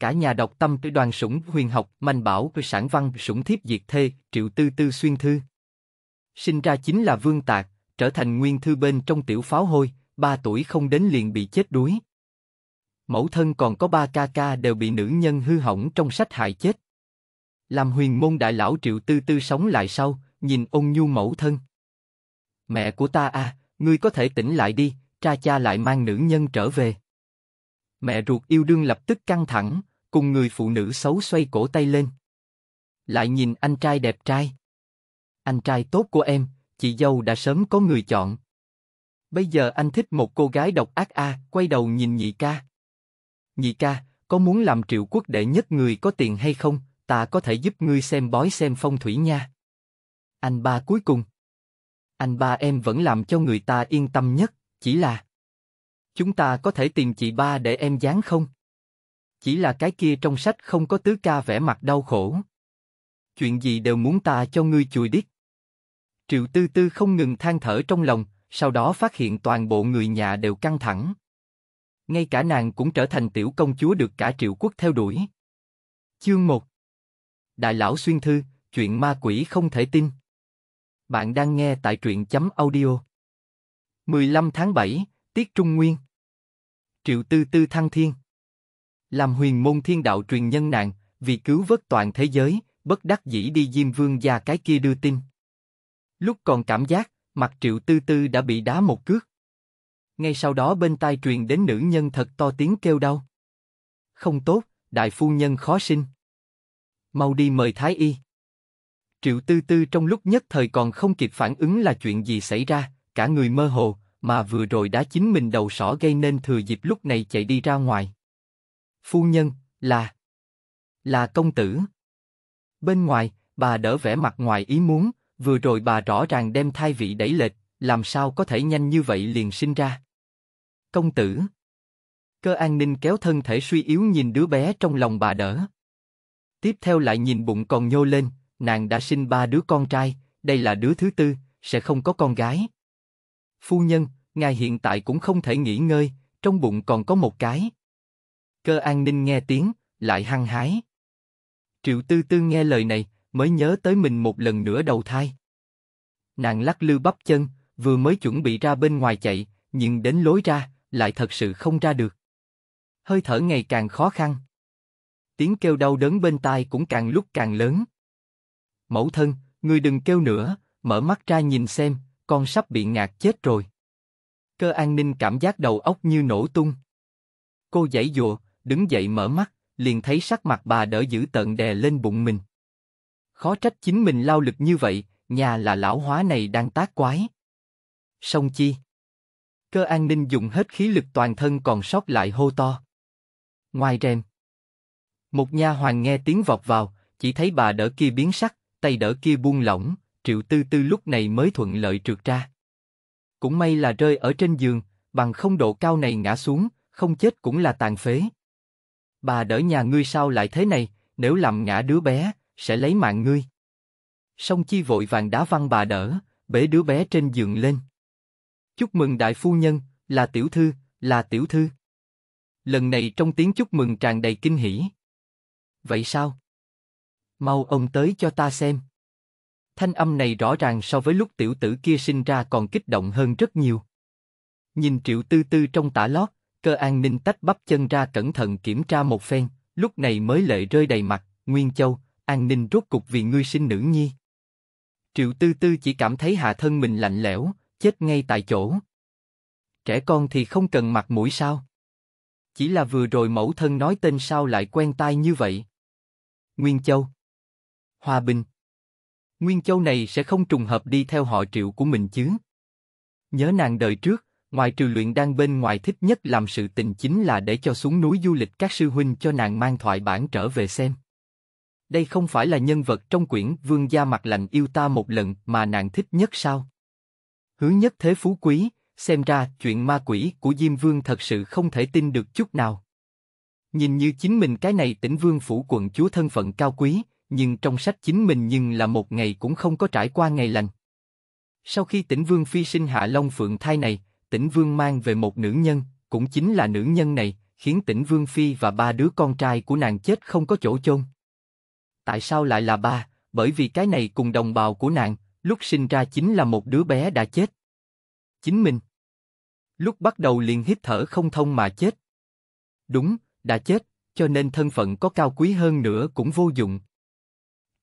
cả nhà đọc tâm trữ đoàn sủng huyền học manh bảo trữ sản văn sủng thiếp diệt thê triệu tư tư xuyên thư sinh ra chính là vương tạc trở thành nguyên thư bên trong tiểu pháo hôi ba tuổi không đến liền bị chết đuối mẫu thân còn có ba ca ca đều bị nữ nhân hư hỏng trong sách hại chết làm huyền môn đại lão triệu tư tư sống lại sau nhìn ôn nhu mẫu thân mẹ của ta à ngươi có thể tỉnh lại đi cha cha lại mang nữ nhân trở về mẹ ruột yêu đương lập tức căng thẳng, cùng người phụ nữ xấu xoay cổ tay lên. Lại nhìn anh trai đẹp trai. Anh trai tốt của em, chị dâu đã sớm có người chọn. Bây giờ anh thích một cô gái độc ác a, quay đầu nhìn nhị ca. Nhị ca, có muốn làm triệu quốc đệ nhất người có tiền hay không, ta có thể giúp ngươi xem bói xem phong thủy nha. Anh ba cuối cùng. Anh ba em vẫn làm cho người ta yên tâm nhất, chỉ là... Chúng ta có thể tìm chị ba để em dán không? Chỉ là cái kia trong sách không có tứ ca vẻ mặt đau khổ. Chuyện gì đều muốn ta cho ngươi chùi đít. Triệu tư tư không ngừng than thở trong lòng, sau đó phát hiện toàn bộ người nhà đều căng thẳng. Ngay cả nàng cũng trở thành tiểu công chúa được cả triệu quốc theo đuổi. Chương 1 Đại lão xuyên thư, chuyện ma quỷ không thể tin. Bạn đang nghe tại truyện chấm audio. 15 tháng 7, Tiết Trung Nguyên Triệu Tư Tư Thăng Thiên làm huyền môn thiên đạo truyền nhân nạn, vì cứu vớt toàn thế giới, bất đắc dĩ đi Diêm Vương gia cái kia đưa tin. Lúc còn cảm giác, mặt Triệu Tư Tư đã bị đá một cước. Ngay sau đó bên tai truyền đến nữ nhân thật to tiếng kêu đau. Không tốt, đại phu nhân khó sinh. Mau đi mời Thái Y. Triệu Tư Tư trong lúc nhất thời còn không kịp phản ứng là chuyện gì xảy ra, cả người mơ hồ, mà vừa rồi đã chính mình đầu sỏ gây nên thừa dịp lúc này chạy đi ra ngoài. Phu nhân, là... là công tử. Bên ngoài, bà đỡ vẻ mặt ngoài ý muốn, vừa rồi bà rõ ràng đem thai vị đẩy lệch, làm sao có thể nhanh như vậy liền sinh ra. Công tử. Cơ an ninh kéo thân thể suy yếu nhìn đứa bé trong lòng bà đỡ. Tiếp theo lại nhìn bụng còn nhô lên, nàng đã sinh ba đứa con trai, đây là đứa thứ tư, sẽ không có con gái. Phu nhân, ngài hiện tại cũng không thể nghỉ ngơi, trong bụng còn có một cái. Cơ an ninh nghe tiếng, lại hăng hái. Triệu tư tư nghe lời này, mới nhớ tới mình một lần nữa đầu thai. Nàng lắc lư bắp chân, vừa mới chuẩn bị ra bên ngoài chạy, nhưng đến lối ra, lại thật sự không ra được. Hơi thở ngày càng khó khăn. Tiếng kêu đau đớn bên tai cũng càng lúc càng lớn. Mẫu thân, ngươi đừng kêu nữa, mở mắt ra nhìn xem, con sắp bị ngạt chết rồi. Cơ an ninh cảm giác đầu óc như nổ tung. Cô giãy dụa, đứng dậy mở mắt, liền thấy sắc mặt bà đỡ giữ tận đè lên bụng mình. Khó trách chính mình lao lực như vậy, nhà là lão hóa này đang tác quái. Song chi. Cơ an ninh dùng hết khí lực toàn thân còn sót lại hô to. Ngoài rèm. Một nha hoàng nghe tiếng vọt vào, chỉ thấy bà đỡ kia biến sắc, tay đỡ kia buông lỏng, triệu tư tư lúc này mới thuận lợi trượt ra. Cũng may là rơi ở trên giường, bằng không độ cao này ngã xuống, không chết cũng là tàn phế bà đỡ nhà ngươi sao lại thế này, nếu làm ngã đứa bé, sẽ lấy mạng ngươi. Song Chi vội vàng đá văng bà đỡ, bế đứa bé trên giường lên. Chúc mừng đại phu nhân, là tiểu thư, là tiểu thư. Lần này trong tiếng chúc mừng tràn đầy kinh hỉ. Vậy sao? Mau ông tới cho ta xem. Thanh âm này rõ ràng so với lúc tiểu tử kia sinh ra còn kích động hơn rất nhiều. Nhìn triệu tư tư trong tả lót, cơ an ninh tách bắp chân ra cẩn thận kiểm tra một phen, lúc này mới lệ rơi đầy mặt, Nguyên Châu, an ninh rốt cục vì ngươi sinh nữ nhi. Triệu Tư Tư chỉ cảm thấy hạ thân mình lạnh lẽo, chết ngay tại chỗ. Trẻ con thì không cần mặt mũi sao? Chỉ là vừa rồi mẫu thân nói tên sao lại quen tai như vậy? Nguyên Châu Hòa Bình Nguyên Châu này sẽ không trùng hợp đi theo họ triệu của mình chứ? Nhớ nàng đời trước, Ngoài trừ luyện đan bên ngoài thích nhất làm sự tình chính là để cho xuống núi du lịch các sư huynh cho nàng mang thoại bản trở về xem. Đây không phải là nhân vật trong quyển Vương gia mặt lạnh yêu ta một lần mà nàng thích nhất sao? Hứa nhất thế phú quý, xem ra chuyện ma quỷ của Diêm Vương thật sự không thể tin được chút nào. Nhìn như chính mình cái này tỉnh Vương phủ quận chúa thân phận cao quý, nhưng trong sách chính mình nhưng là một ngày cũng không có trải qua ngày lành. Sau khi tỉnh Vương phi sinh hạ Long Phượng thai này, Tĩnh Vương mang về một nữ nhân, cũng chính là nữ nhân này, khiến Tĩnh Vương Phi và ba đứa con trai của nàng chết không có chỗ chôn. Tại sao lại là ba? Bởi vì cái này cùng đồng bào của nàng, lúc sinh ra chính là một đứa bé đã chết. Chính mình. Lúc bắt đầu liền hít thở không thông mà chết. Đúng, đã chết, cho nên thân phận có cao quý hơn nữa cũng vô dụng.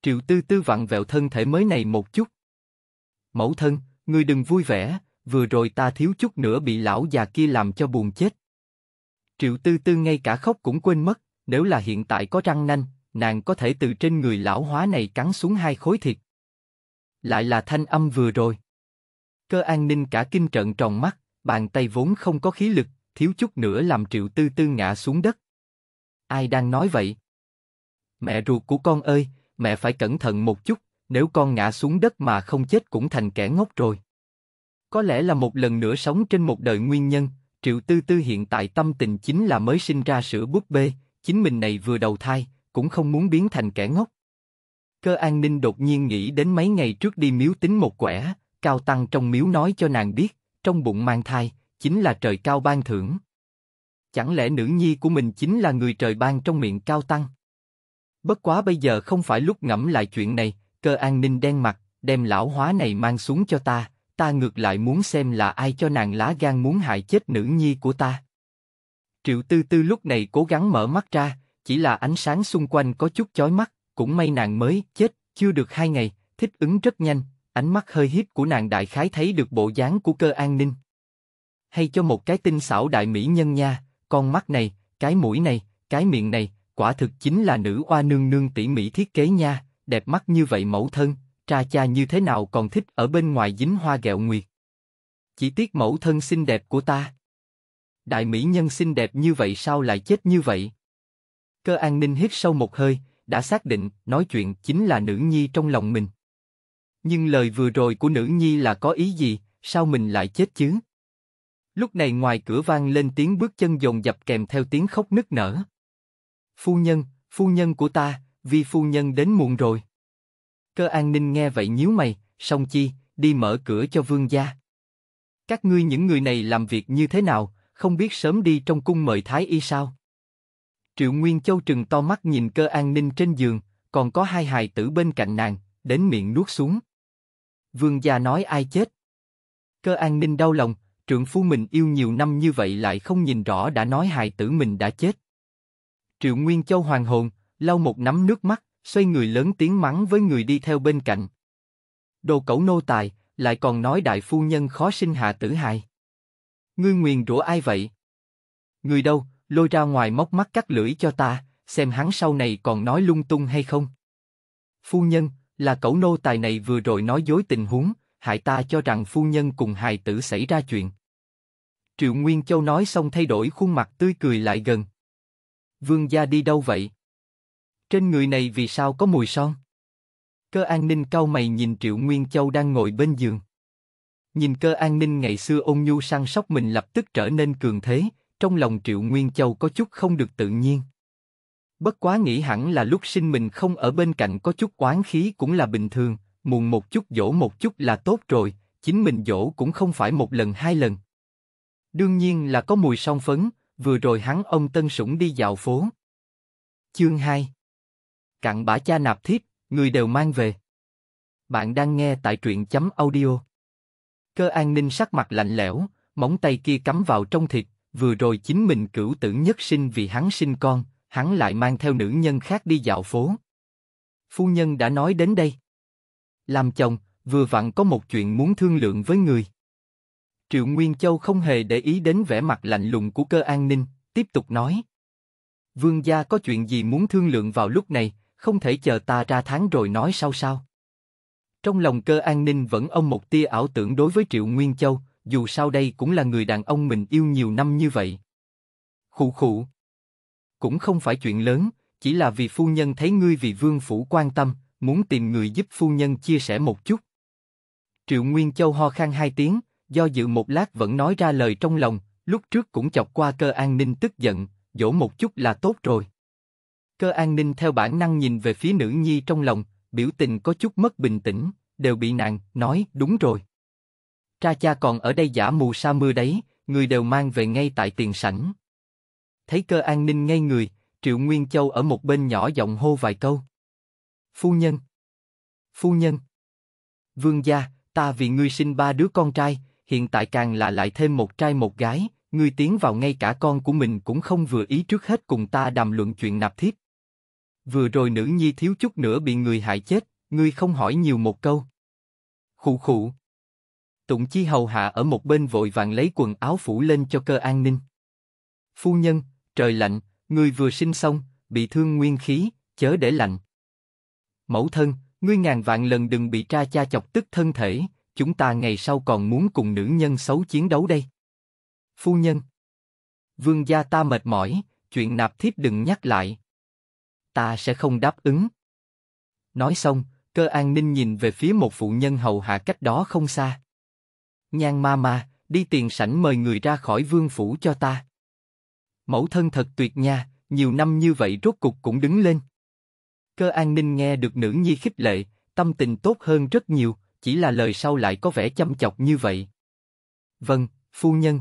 Triệu Tư Tư vặn vẹo thân thể mới này một chút. Mẫu thân, ngươi đừng vui vẻ, vừa rồi ta thiếu chút nữa bị lão già kia làm cho buồn chết. Triệu Tư Tư ngay cả khóc cũng quên mất, nếu là hiện tại có răng nanh, nàng có thể từ trên người lão hóa này cắn xuống hai khối thịt. Lại là thanh âm vừa rồi. Cơ an ninh cả kinh trận tròn mắt, bàn tay vốn không có khí lực, thiếu chút nữa làm Triệu Tư Tư ngã xuống đất. Ai đang nói vậy? Mẹ ruột của con ơi, mẹ phải cẩn thận một chút, nếu con ngã xuống đất mà không chết cũng thành kẻ ngốc rồi. Có lẽ là một lần nữa sống trên một đời nguyên nhân, Triệu Tư Tư hiện tại tâm tình chính là mới sinh ra sữa búp bê, chính mình này vừa đầu thai, cũng không muốn biến thành kẻ ngốc. Cơ an ninh đột nhiên nghĩ đến mấy ngày trước đi miếu tính một quẻ, cao tăng trong miếu nói cho nàng biết, trong bụng mang thai, chính là trời cao ban thưởng. Chẳng lẽ nữ nhi của mình chính là người trời ban trong miệng cao tăng? Bất quá bây giờ không phải lúc ngẫm lại chuyện này, cơ an ninh đen mặt, đem lão hóa này mang xuống cho ta, ta ngược lại muốn xem là ai cho nàng lá gan muốn hại chết nữ nhi của ta. Triệu Tư Tư lúc này cố gắng mở mắt ra, chỉ là ánh sáng xung quanh có chút chói mắt, cũng may nàng mới chết, chưa được hai ngày, thích ứng rất nhanh, ánh mắt hơi hiếp của nàng đại khái thấy được bộ dáng của cơ an ninh. Hay cho một cái tinh xảo đại mỹ nhân nha, con mắt này, cái mũi này, cái miệng này, quả thực chính là nữ oa nương nương tỉ mỹ thiết kế nha, đẹp mắt như vậy mẫu thân, tra cha như thế nào còn thích ở bên ngoài dính hoa gẹo nguyệt. Chỉ tiếc mẫu thân xinh đẹp của ta. Đại mỹ nhân xinh đẹp như vậy sao lại chết như vậy? Cơ an ninh hít sâu một hơi, đã xác định nói chuyện chính là nữ nhi trong lòng mình. Nhưng lời vừa rồi của nữ nhi là có ý gì, sao mình lại chết chứ? Lúc này ngoài cửa vang lên tiếng bước chân dồn dập kèm theo tiếng khóc nức nở. Phu nhân, phu nhân của ta, vì phu nhân đến muộn rồi. Cơ an ninh nghe vậy nhíu mày, song chi, đi mở cửa cho vương gia. Các ngươi những người này làm việc như thế nào, không biết sớm đi trong cung mời thái y sao? Triệu Nguyên Châu trừng to mắt nhìn cơ an ninh trên giường, còn có hai hài tử bên cạnh nàng, đến miệng nuốt xuống. Vương gia nói ai chết? Cơ an ninh đau lòng, trưởng phu mình yêu nhiều năm như vậy lại không nhìn rõ đã nói hài tử mình đã chết. Triệu Nguyên Châu hoàng hồn, lau một nắm nước mắt, xoay người lớn tiếng mắng với người đi theo bên cạnh. Đồ cẩu nô tài, lại còn nói đại phu nhân khó sinh hạ tử hài. Ngươi nguyền rủa ai vậy? Người đâu, lôi ra ngoài móc mắt cắt lưỡi cho ta, xem hắn sau này còn nói lung tung hay không. Phu nhân, là cẩu nô tài này vừa rồi nói dối tình huống, hại ta cho rằng phu nhân cùng hài tử xảy ra chuyện. Triệu Nguyên Châu nói xong thay đổi khuôn mặt tươi cười lại gần. Vương gia đi đâu vậy? Trên người này vì sao có mùi son? Cơ an ninh cau mày nhìn Triệu Nguyên Châu đang ngồi bên giường. Nhìn cơ an ninh ngày xưa ôn nhu săn sóc mình lập tức trở nên cường thế, trong lòng Triệu Nguyên Châu có chút không được tự nhiên. Bất quá nghĩ hẳn là lúc sinh mình không ở bên cạnh có chút oán khí cũng là bình thường, muộn một chút dỗ một chút là tốt rồi, chính mình dỗ cũng không phải một lần hai lần. Đương nhiên là có mùi son phấn, vừa rồi hắn ông Tân Sủng đi dạo phố. Chương 2 cặn bã cha nạp thiếp, người đều mang về. Bạn đang nghe tại truyện chấm audio. Cơ an ninh sắc mặt lạnh lẽo, móng tay kia cắm vào trong thịt, vừa rồi chính mình cửu tử nhất sinh vì hắn sinh con, hắn lại mang theo nữ nhân khác đi dạo phố. Phu nhân đã nói đến đây. Làm chồng, vừa vặn có một chuyện muốn thương lượng với người. Triệu Nguyên Châu không hề để ý đến vẻ mặt lạnh lùng của cơ an ninh, tiếp tục nói. Vương gia có chuyện gì muốn thương lượng vào lúc này, không thể chờ ta ra tháng rồi nói sau sao. Trong lòng cơ an ninh vẫn ông một tia ảo tưởng đối với Triệu Nguyên Châu, dù sao đây cũng là người đàn ông mình yêu nhiều năm như vậy. Khụ khụ. Cũng không phải chuyện lớn, chỉ là vì phu nhân thấy ngươi vì vương phủ quan tâm, muốn tìm người giúp phu nhân chia sẻ một chút. Triệu Nguyên Châu ho khan hai tiếng, do dự một lát vẫn nói ra lời trong lòng, lúc trước cũng chọc qua cơ an ninh tức giận, dỗ một chút là tốt rồi. Cơ an ninh theo bản năng nhìn về phía nữ nhi trong lòng, biểu tình có chút mất bình tĩnh, đều bị nạn, nói, đúng rồi. cha cha còn ở đây giả mù sa mưa đấy, người đều mang về ngay tại tiền sảnh. Thấy cơ an ninh ngay người, Triệu Nguyên Châu ở một bên nhỏ giọng hô vài câu. Phu nhân! Phu nhân! Vương gia, ta vì ngươi sinh ba đứa con trai, hiện tại càng là lại thêm một trai một gái, ngươi tiến vào ngay cả con của mình cũng không vừa ý trước hết cùng ta đàm luận chuyện nạp thiếp vừa rồi nữ nhi thiếu chút nữa bị người hại chết, ngươi không hỏi nhiều một câu. Khụ khụ. Tụng chi hầu hạ ở một bên vội vàng lấy quần áo phủ lên cho cơ an ninh. Phu nhân, trời lạnh, ngươi vừa sinh xong, bị thương nguyên khí, chớ để lạnh. Mẫu thân, ngươi ngàn vạn lần đừng bị tra cha chọc tức thân thể, chúng ta ngày sau còn muốn cùng nữ nhân xấu chiến đấu đây. Phu nhân. Vương gia ta mệt mỏi, chuyện nạp thiếp đừng nhắc lại ta sẽ không đáp ứng. Nói xong, cơ an ninh nhìn về phía một phụ nhân hầu hạ cách đó không xa. Nhan ma ma, đi tiền sảnh mời người ra khỏi vương phủ cho ta. Mẫu thân thật tuyệt nha, nhiều năm như vậy rốt cục cũng đứng lên. Cơ an ninh nghe được nữ nhi khích lệ, tâm tình tốt hơn rất nhiều, chỉ là lời sau lại có vẻ chăm chọc như vậy. Vâng, phu nhân.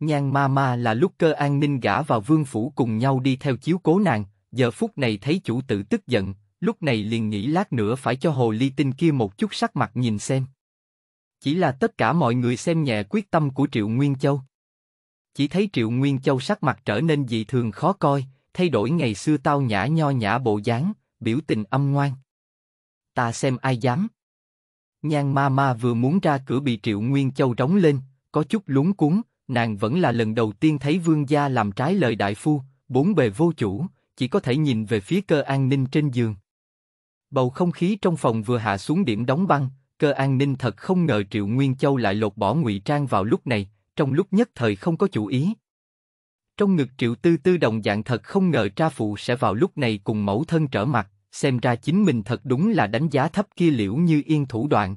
Nhan ma ma là lúc cơ an ninh gả vào vương phủ cùng nhau đi theo chiếu cố nàng, giờ phút này thấy chủ tử tức giận, lúc này liền nghĩ lát nữa phải cho hồ ly tinh kia một chút sắc mặt nhìn xem. Chỉ là tất cả mọi người xem nhẹ quyết tâm của Triệu Nguyên Châu. Chỉ thấy Triệu Nguyên Châu sắc mặt trở nên dị thường khó coi, thay đổi ngày xưa tao nhã nho nhã bộ dáng, biểu tình âm ngoan. Ta xem ai dám. Nhan ma ma vừa muốn ra cửa bị Triệu Nguyên Châu đóng lên, có chút lúng cuốn, nàng vẫn là lần đầu tiên thấy vương gia làm trái lời đại phu, bốn bề vô chủ, chỉ có thể nhìn về phía cơ an ninh trên giường. Bầu không khí trong phòng vừa hạ xuống điểm đóng băng, cơ an ninh thật không ngờ Triệu Nguyên Châu lại lột bỏ ngụy trang vào lúc này, trong lúc nhất thời không có chủ ý. Trong ngực Triệu Tư Tư đồng dạng thật không ngờ tra phụ sẽ vào lúc này cùng mẫu thân trở mặt, xem ra chính mình thật đúng là đánh giá thấp kia liễu như yên thủ đoạn.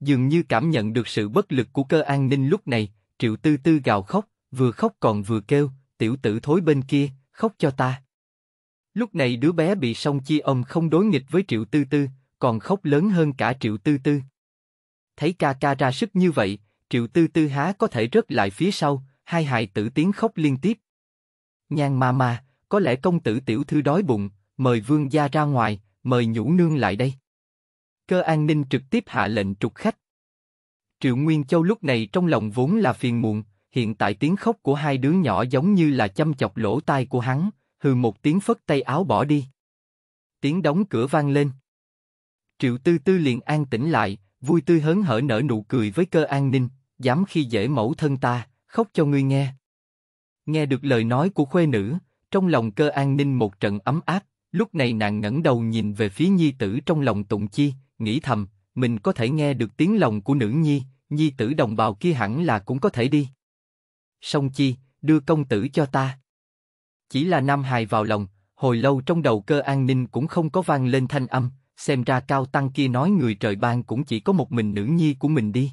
Dường như cảm nhận được sự bất lực của cơ an ninh lúc này, Triệu Tư Tư gào khóc, vừa khóc còn vừa kêu, tiểu tử thối bên kia, khóc cho ta. Lúc này đứa bé bị song chi ôm không đối nghịch với Triệu Tư Tư, còn khóc lớn hơn cả Triệu Tư Tư. Thấy ca ca ra sức như vậy, Triệu Tư Tư há có thể rớt lại phía sau, hai hài tử tiếng khóc liên tiếp. Nhan ma ma, có lẽ công tử tiểu thư đói bụng, mời vương gia ra ngoài, mời nhũ nương lại đây. Cơ an ninh trực tiếp hạ lệnh trục khách. Triệu Nguyên Châu lúc này trong lòng vốn là phiền muộn, hiện tại tiếng khóc của hai đứa nhỏ giống như là châm chọc lỗ tai của hắn, hừ một tiếng phất tay áo bỏ đi. Tiếng đóng cửa vang lên. Triệu Tư Tư liền an tĩnh lại, vui tươi hớn hở nở nụ cười với cơ an ninh, dám khi dễ mẫu thân ta, khóc cho ngươi nghe. Nghe được lời nói của khuê nữ, trong lòng cơ an ninh một trận ấm áp, lúc này nàng ngẩng đầu nhìn về phía nhi tử trong lòng tụng chi, nghĩ thầm, mình có thể nghe được tiếng lòng của nữ nhi, nhi tử đồng bào kia hẳn là cũng có thể đi. Song chi, đưa công tử cho ta. Chỉ là Nam Hài vào lòng, hồi lâu trong đầu cơ an ninh cũng không có vang lên thanh âm, xem ra cao tăng kia nói người trời ban cũng chỉ có một mình nữ nhi của mình đi.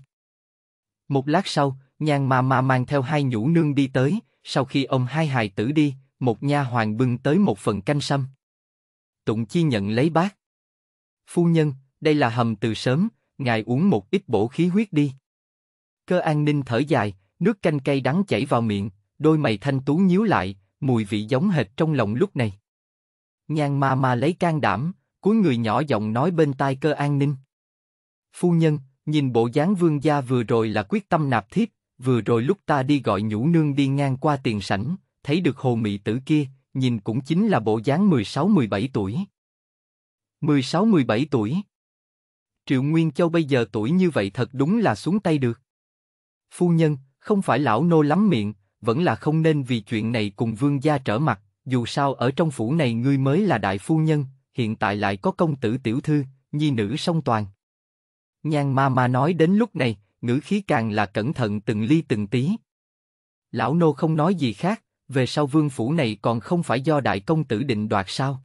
Một lát sau, nhan mà mà mang theo hai nhũ nương đi tới, sau khi ông hai hài tử đi, một nha hoàng bưng tới một phần canh sâm. Tụng chi nhận lấy bát. Phu nhân, đây là hầm từ sớm, ngài uống một ít bổ khí huyết đi. Cơ an ninh thở dài, nước canh cây đắng chảy vào miệng, đôi mày thanh tú nhíu lại, mùi vị giống hệt trong lòng lúc này. Nhan ma ma lấy can đảm, cuối người nhỏ giọng nói bên tai cơ an ninh. Phu nhân, nhìn bộ dáng vương gia vừa rồi là quyết tâm nạp thiếp, vừa rồi lúc ta đi gọi nhũ nương đi ngang qua tiền sảnh, thấy được hồ mị tử kia, nhìn cũng chính là bộ dáng 16-17 tuổi. 16-17 tuổi. Triệu Nguyên Châu bây giờ tuổi như vậy thật đúng là xuống tay được. Phu nhân, không phải lão nô lắm miệng, vẫn là không nên vì chuyện này cùng vương gia trở mặt, dù sao ở trong phủ này ngươi mới là đại phu nhân, hiện tại lại có công tử tiểu thư, nhi nữ song toàn. Nhan ma ma nói đến lúc này, ngữ khí càng là cẩn thận từng ly từng tí. Lão nô không nói gì khác, về sau vương phủ này còn không phải do đại công tử định đoạt sao?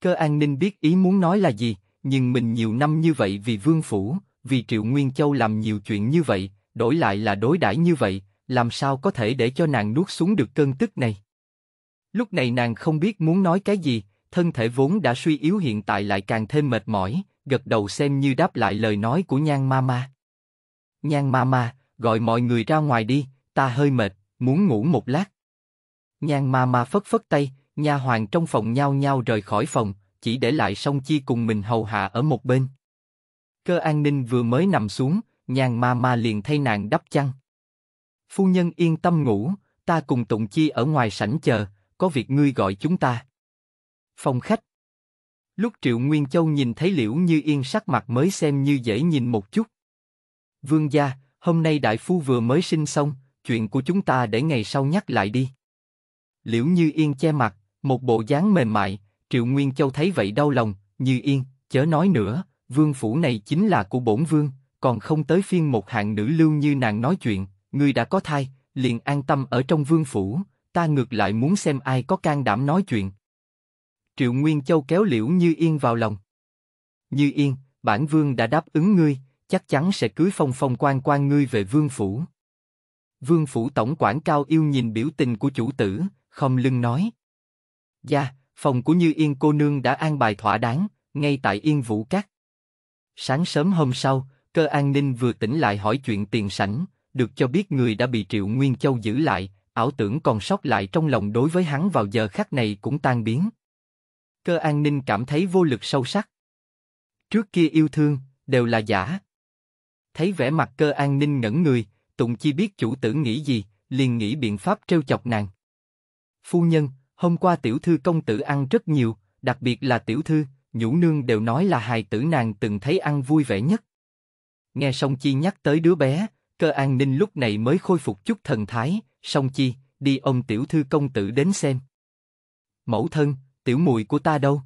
Cơ an ninh biết ý muốn nói là gì, nhưng mình nhiều năm như vậy vì vương phủ, vì triệu nguyên châu làm nhiều chuyện như vậy, đổi lại là đối đãi như vậy, làm sao có thể để cho nàng nuốt xuống được cơn tức này. Lúc này nàng không biết muốn nói cái gì, thân thể vốn đã suy yếu hiện tại lại càng thêm mệt mỏi, gật đầu xem như đáp lại lời nói của nhan mama. Nhan mama, gọi mọi người ra ngoài đi, ta hơi mệt, muốn ngủ một lát. Nhan mama phất phất tay, nha hoàng trong phòng nhao nhao rời khỏi phòng, chỉ để lại song chi cùng mình hầu hạ ở một bên. Cơ an ninh vừa mới nằm xuống, nhan Mama liền thay nàng đắp chăn. Phu nhân yên tâm ngủ, ta cùng Tụng Chi ở ngoài sảnh chờ, có việc ngươi gọi chúng ta. Phòng khách Lúc Triệu Nguyên Châu nhìn thấy Liễu Như Yên sắc mặt mới xem như dễ nhìn một chút. Vương gia, hôm nay đại phu vừa mới sinh xong, chuyện của chúng ta để ngày sau nhắc lại đi. Liễu Như Yên che mặt, một bộ dáng mềm mại, Triệu Nguyên Châu thấy vậy đau lòng, Như Yên, chớ nói nữa, vương phủ này chính là của bổn vương, còn không tới phiên một hạng nữ lưu như nàng nói chuyện, ngươi đã có thai, liền an tâm ở trong vương phủ, ta ngược lại muốn xem ai có can đảm nói chuyện. Triệu Nguyên Châu kéo Liễu Như Yên vào lòng. Như Yên, bản vương đã đáp ứng ngươi, chắc chắn sẽ cưới phong phong quan quan ngươi về vương phủ. Vương phủ tổng quản cao yêu nhìn biểu tình của chủ tử, không lưng nói. Dạ, phòng của Như Yên cô nương đã an bài thỏa đáng, ngay tại Yên Vũ Cát. Sáng sớm hôm sau, cơ an ninh vừa tỉnh lại hỏi chuyện tiền sảnh, được cho biết người đã bị Triệu Nguyên Châu giữ lại, ảo tưởng còn sót lại trong lòng đối với hắn vào giờ khắc này cũng tan biến. Cơ an ninh cảm thấy vô lực sâu sắc. Trước kia yêu thương, đều là giả. Thấy vẻ mặt cơ an ninh ngẩn người, Tùng Chi biết chủ tử nghĩ gì, liền nghĩ biện pháp trêu chọc nàng. Phu nhân, hôm qua tiểu thư công tử ăn rất nhiều, đặc biệt là tiểu thư, nhũ nương đều nói là hài tử nàng từng thấy ăn vui vẻ nhất. Nghe xong chi nhắc tới đứa bé, cơ an ninh lúc này mới khôi phục chút thần thái, song chi, đi ông tiểu thư công tử đến xem. Mẫu thân, tiểu mùi của ta đâu?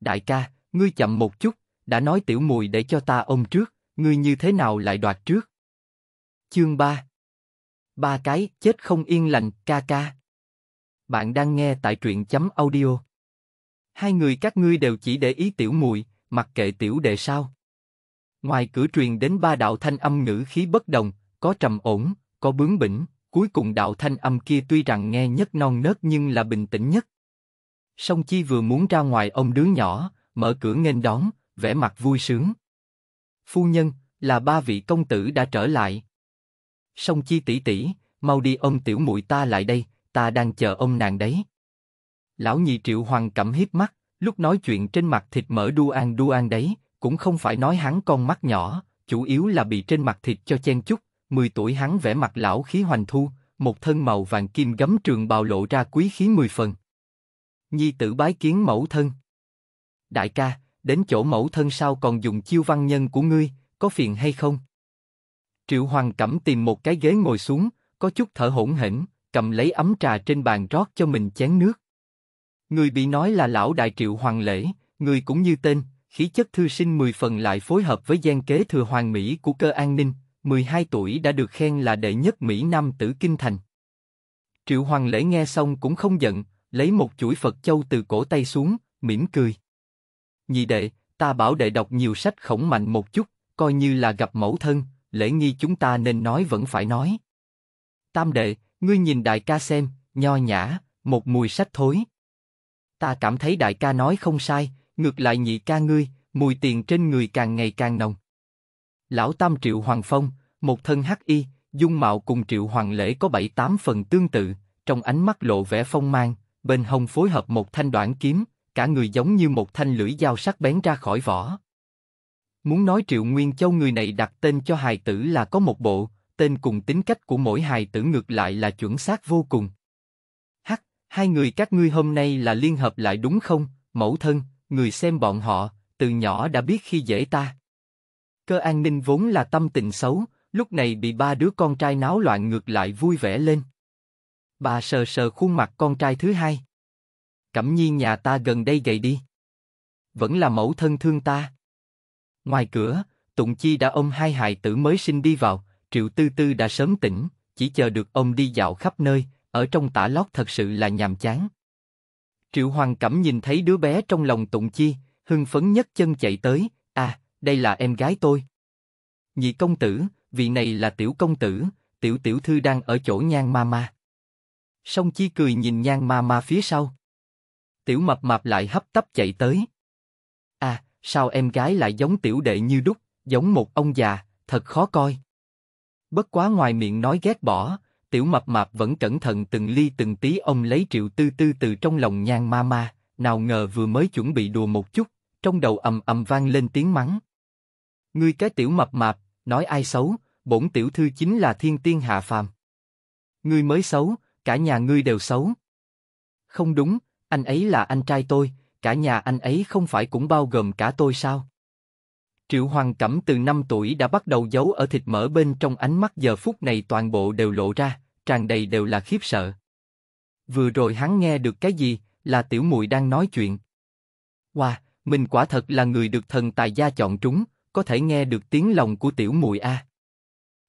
Đại ca, ngươi chậm một chút, đã nói tiểu mùi để cho ta ông trước, ngươi như thế nào lại đoạt trước? Chương 3 Ba cái, chết không yên lành, ca ca. Bạn đang nghe tại truyện chấm audio. Hai người các ngươi đều chỉ để ý tiểu mùi, mặc kệ tiểu đệ sao? Ngoài cửa truyền đến ba đạo thanh âm ngữ khí bất đồng, có trầm ổn, có bướng bỉnh, cuối cùng đạo thanh âm kia tuy rằng nghe nhất non nớt nhưng là bình tĩnh nhất. Song Chi vừa muốn ra ngoài ông đứa nhỏ, mở cửa nghênh đón, vẻ mặt vui sướng. Phu nhân, là ba vị công tử đã trở lại. Song Chi tỷ tỷ, mau đi ông tiểu muội ta lại đây, ta đang chờ ông nàng đấy. Lão nhị triệu hoàng cẩm hiếp mắt, lúc nói chuyện trên mặt thịt mỡ đu an đu an đấy, cũng không phải nói hắn con mắt nhỏ, chủ yếu là bị trên mặt thịt cho chen chút. 10 tuổi hắn vẽ mặt lão khí hoành thu, một thân màu vàng kim gấm trường bào lộ ra quý khí mười phần. Nhi tử bái kiến mẫu thân. Đại ca, đến chỗ mẫu thân sao còn dùng chiêu văn nhân của ngươi, có phiền hay không? Triệu Hoàng Cẩm tìm một cái ghế ngồi xuống, có chút thở hỗn hển, cầm lấy ấm trà trên bàn rót cho mình chén nước. Người bị nói là lão đại Triệu Hoàng Lễ, người cũng như tên, khí chất thư sinh 10 phần lại phối hợp với gian kế thừa hoàng mỹ của cơ an ninh, 12 tuổi đã được khen là đệ nhất Mỹ Nam tử Kinh Thành. Triệu Hoàng lễ nghe xong cũng không giận, lấy một chuỗi Phật Châu từ cổ tay xuống, mỉm cười. Nhị đệ, ta bảo đệ đọc nhiều sách khổng mạnh một chút, coi như là gặp mẫu thân, lễ nghi chúng ta nên nói vẫn phải nói. Tam đệ, ngươi nhìn đại ca xem, nho nhã, một mùi sách thối. Ta cảm thấy đại ca nói không sai, ngược lại nhị ca ngươi, mùi tiền trên người càng ngày càng nồng. Lão Tam Triệu Hoàng Phong, một thân hắc y, dung mạo cùng Triệu Hoàng Lễ có bảy tám phần tương tự, trong ánh mắt lộ vẻ phong mang, bên hông phối hợp một thanh đoạn kiếm, cả người giống như một thanh lưỡi dao sắc bén ra khỏi vỏ. Muốn nói Triệu Nguyên Châu người này đặt tên cho hài tử là có một bộ, tên cùng tính cách của mỗi hài tử ngược lại là chuẩn xác vô cùng. Hắc, hai người các ngươi hôm nay là liên hợp lại đúng không, mẫu thân, người xem bọn họ, từ nhỏ đã biết khi dễ ta. Cơ an ninh vốn là tâm tình xấu, lúc này bị ba đứa con trai náo loạn ngược lại vui vẻ lên. Bà sờ sờ khuôn mặt con trai thứ hai. Cẩm nhi nhà ta gần đây gầy đi. Vẫn là mẫu thân thương ta. Ngoài cửa, Tụng Chi đã ôm hai hài tử mới sinh đi vào, Triệu Tư Tư đã sớm tỉnh, chỉ chờ được ông đi dạo khắp nơi, ở trong tả lót thật sự là nhàm chán, Triệu Hoàng Cẩm nhìn thấy đứa bé trong lòng Tụng Chi, hưng phấn nhất chân chạy tới, à, đây là em gái tôi. Nhị công tử, vị này là tiểu công tử, tiểu tiểu thư đang ở chỗ nhan ma ma. Song Chi cười nhìn nhan ma ma phía sau. Tiểu mập mạp lại hấp tấp chạy tới. À, sao em gái lại giống tiểu đệ như đúc, giống một ông già, thật khó coi. Bất quá ngoài miệng nói ghét bỏ, tiểu mập mạp vẫn cẩn thận từng ly từng tí ông lấy triệu tư tư từ trong lòng nhan ma ma, nào ngờ vừa mới chuẩn bị đùa một chút, trong đầu ầm ầm vang lên tiếng mắng. Ngươi cái tiểu mập mạp, nói ai xấu, bổn tiểu thư chính là thiên tiên hạ phàm. Ngươi mới xấu, cả nhà ngươi đều xấu. Không đúng, anh ấy là anh trai tôi, cả nhà anh ấy không phải cũng bao gồm cả tôi sao? Triệu Hoàng Cẩm từ 5 tuổi đã bắt đầu giấu ở thịt mỡ bên trong ánh mắt giờ phút này toàn bộ đều lộ ra, tràn đầy đều là khiếp sợ. Vừa rồi hắn nghe được cái gì, là tiểu muội đang nói chuyện. Wow, mình quả thật là người được thần tài gia chọn trúng, có thể nghe được tiếng lòng của tiểu muội a.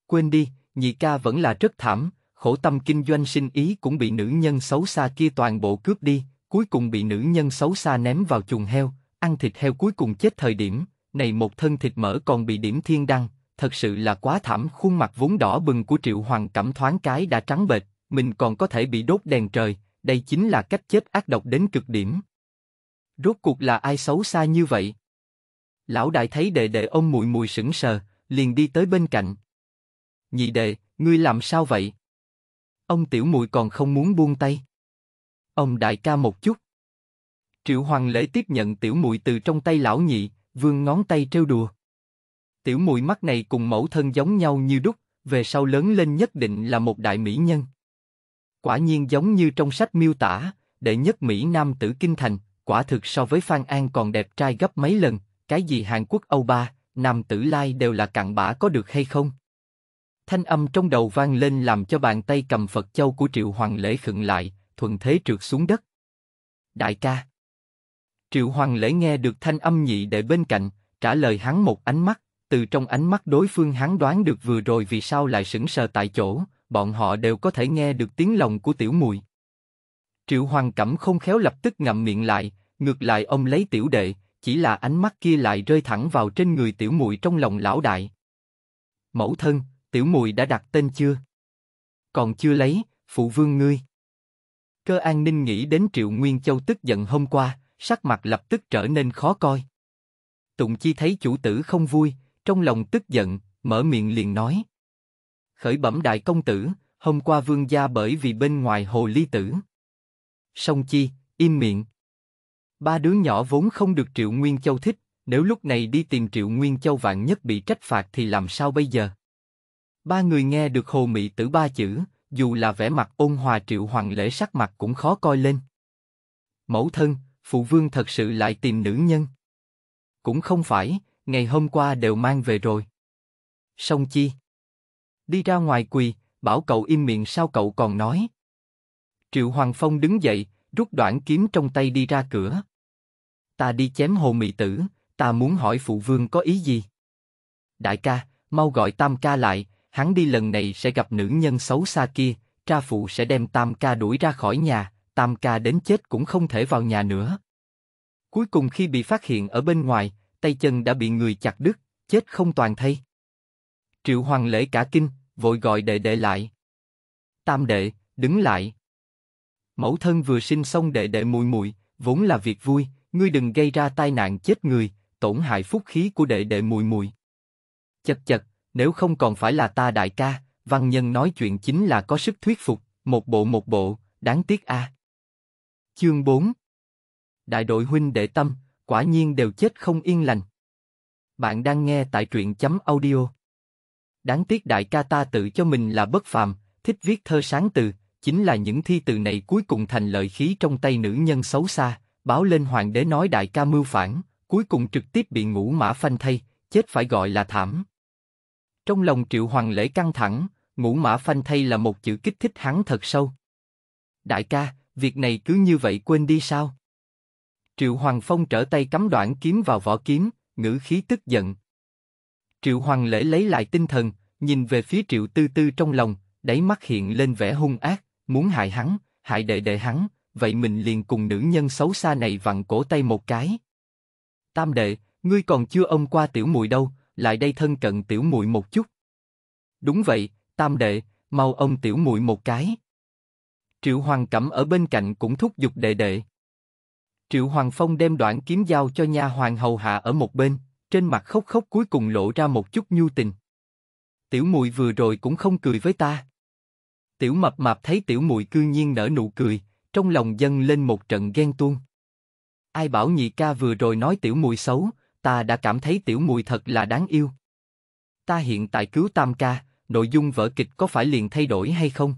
Quên đi, nhị ca vẫn là rất thảm, khổ tâm kinh doanh sinh ý cũng bị nữ nhân xấu xa kia toàn bộ cướp đi, cuối cùng bị nữ nhân xấu xa ném vào chuồng heo, ăn thịt heo cuối cùng chết thời điểm, này một thân thịt mỡ còn bị điểm thiên đăng, thật sự là quá thảm. Khuôn mặt vốn đỏ bừng của Triệu Hoàng cảm thoáng cái đã trắng bệch, mình còn có thể bị đốt đèn trời, đây chính là cách chết ác độc đến cực điểm. Rốt cuộc là ai xấu xa như vậy? Lão đại thấy đệ đệ ông mùi mùi sững sờ, liền đi tới bên cạnh. Nhị đệ, ngươi làm sao vậy? Ông tiểu mùi còn không muốn buông tay. Ông đại ca một chút. Triệu Hoàng lễ tiếp nhận tiểu mùi từ trong tay lão nhị, vương ngón tay trêu đùa. Tiểu mùi mắt này cùng mẫu thân giống nhau như đúc, về sau lớn lên nhất định là một đại mỹ nhân. Quả nhiên giống như trong sách miêu tả, đệ nhất Mỹ Nam tử Kinh Thành, quả thực so với Phan An còn đẹp trai gấp mấy lần, cái gì Hàn Quốc Âu Ba, Nam tử Lai đều là cặn bã có được hay không? Thanh âm trong đầu vang lên làm cho bàn tay cầm Phật Châu của Triệu Hoàng Lễ khựng lại, thuần thế trượt xuống đất. Đại ca, Triệu Hoàng Lễ nghe được thanh âm nhị đệ bên cạnh, trả lời hắn một ánh mắt, từ trong ánh mắt đối phương hắn đoán được vừa rồi vì sao lại sững sờ tại chỗ, bọn họ đều có thể nghe được tiếng lòng của tiểu mùi. Triệu Hoàng Cẩm không khéo lập tức ngậm miệng lại, ngược lại ông lấy tiểu đệ, chỉ là ánh mắt kia lại rơi thẳng vào trên người tiểu mùi trong lòng lão đại. Mẫu thân, tiểu mùi đã đặt tên chưa? Còn chưa lấy, phụ vương ngươi. Cơ an ninh nghĩ đến Triệu Nguyên Châu tức giận hôm qua, sắc mặt lập tức trở nên khó coi. Tụng Chi thấy chủ tử không vui, trong lòng tức giận, mở miệng liền nói. Khởi bẩm đại công tử, hôm qua vương gia bởi vì bên ngoài hồ ly tử. Song Chi, im miệng. Ba đứa nhỏ vốn không được Triệu Nguyên Châu thích, nếu lúc này đi tìm Triệu Nguyên Châu vạn nhất bị trách phạt thì làm sao bây giờ? Ba người nghe được hồ mị tử ba chữ, dù là vẻ mặt ôn hòa Triệu Hoàng lễ sắc mặt cũng khó coi lên. Mẫu thân, phụ vương thật sự lại tìm nữ nhân. Cũng không phải, ngày hôm qua đều mang về rồi. Song Chi đi ra ngoài quỳ, bảo cậu im miệng sao cậu còn nói. Triệu Hoàng Phong đứng dậy, rút đoạn kiếm trong tay đi ra cửa. Ta đi chém hồ mị tử, ta muốn hỏi phụ vương có ý gì. Đại ca, mau gọi Tam ca lại, hắn đi lần này sẽ gặp nữ nhân xấu xa kia, cha phụ sẽ đem Tam ca đuổi ra khỏi nhà, Tam ca đến chết cũng không thể vào nhà nữa. Cuối cùng khi bị phát hiện ở bên ngoài, tay chân đã bị người chặt đứt, chết không toàn thây. Triệu Hoàng lễ cả kinh, vội gọi đệ đệ lại. Tam đệ, đứng lại. Mẫu thân vừa sinh xong đệ đệ mùi mùi, vốn là việc vui, ngươi đừng gây ra tai nạn chết người, tổn hại phúc khí của đệ đệ mùi mùi. Chật chật, nếu không còn phải là ta đại ca, văn nhân nói chuyện chính là có sức thuyết phục, một bộ một bộ, đáng tiếc a. À. Chương 4 Đại đội huynh đệ tâm, quả nhiên đều chết không yên lành. Bạn đang nghe tại truyện chấm audio. Đáng tiếc đại ca ta tự cho mình là bất phàm, thích viết thơ sáng từ, chính là những thi từ này cuối cùng thành lợi khí trong tay nữ nhân xấu xa, báo lên hoàng đế nói đại ca mưu phản, cuối cùng trực tiếp bị ngũ mã phanh thay, chết phải gọi là thảm. Trong lòng triệu hoàng lễ căng thẳng, ngũ mã phanh thay là một chữ kích thích hắn thật sâu. Đại ca, việc này cứ như vậy quên đi sao? Triệu Hoàng Phong trở tay cắm đoạn kiếm vào vỏ kiếm, ngữ khí tức giận. Triệu Hoàng lễ lấy lại tinh thần, nhìn về phía Triệu Tư Tư trong lòng, đáy mắt hiện lên vẻ hung ác, muốn hại hắn, hại đệ đệ hắn, vậy mình liền cùng nữ nhân xấu xa này vặn cổ tay một cái. Tam đệ, ngươi còn chưa ông qua tiểu muội đâu, lại đây thân cận tiểu muội một chút. Đúng vậy, tam đệ, mau ông tiểu muội một cái. Triệu Hoàng Cẩm ở bên cạnh cũng thúc giục đệ đệ. Triệu Hoàng Phong đem đoạn kiếm giao cho nha hoàng hầu hạ ở một bên, trên mặt khóc khóc cuối cùng lộ ra một chút nhu tình. Tiểu Mùi vừa rồi cũng không cười với ta. Tiểu Mập Mạp thấy Tiểu Mùi cư nhiên nở nụ cười, trong lòng dâng lên một trận ghen tuông. Ai bảo nhị ca vừa rồi nói Tiểu Mùi xấu, ta đã cảm thấy Tiểu Mùi thật là đáng yêu. Ta hiện tại cứu Tam ca, nội dung vở kịch có phải liền thay đổi hay không?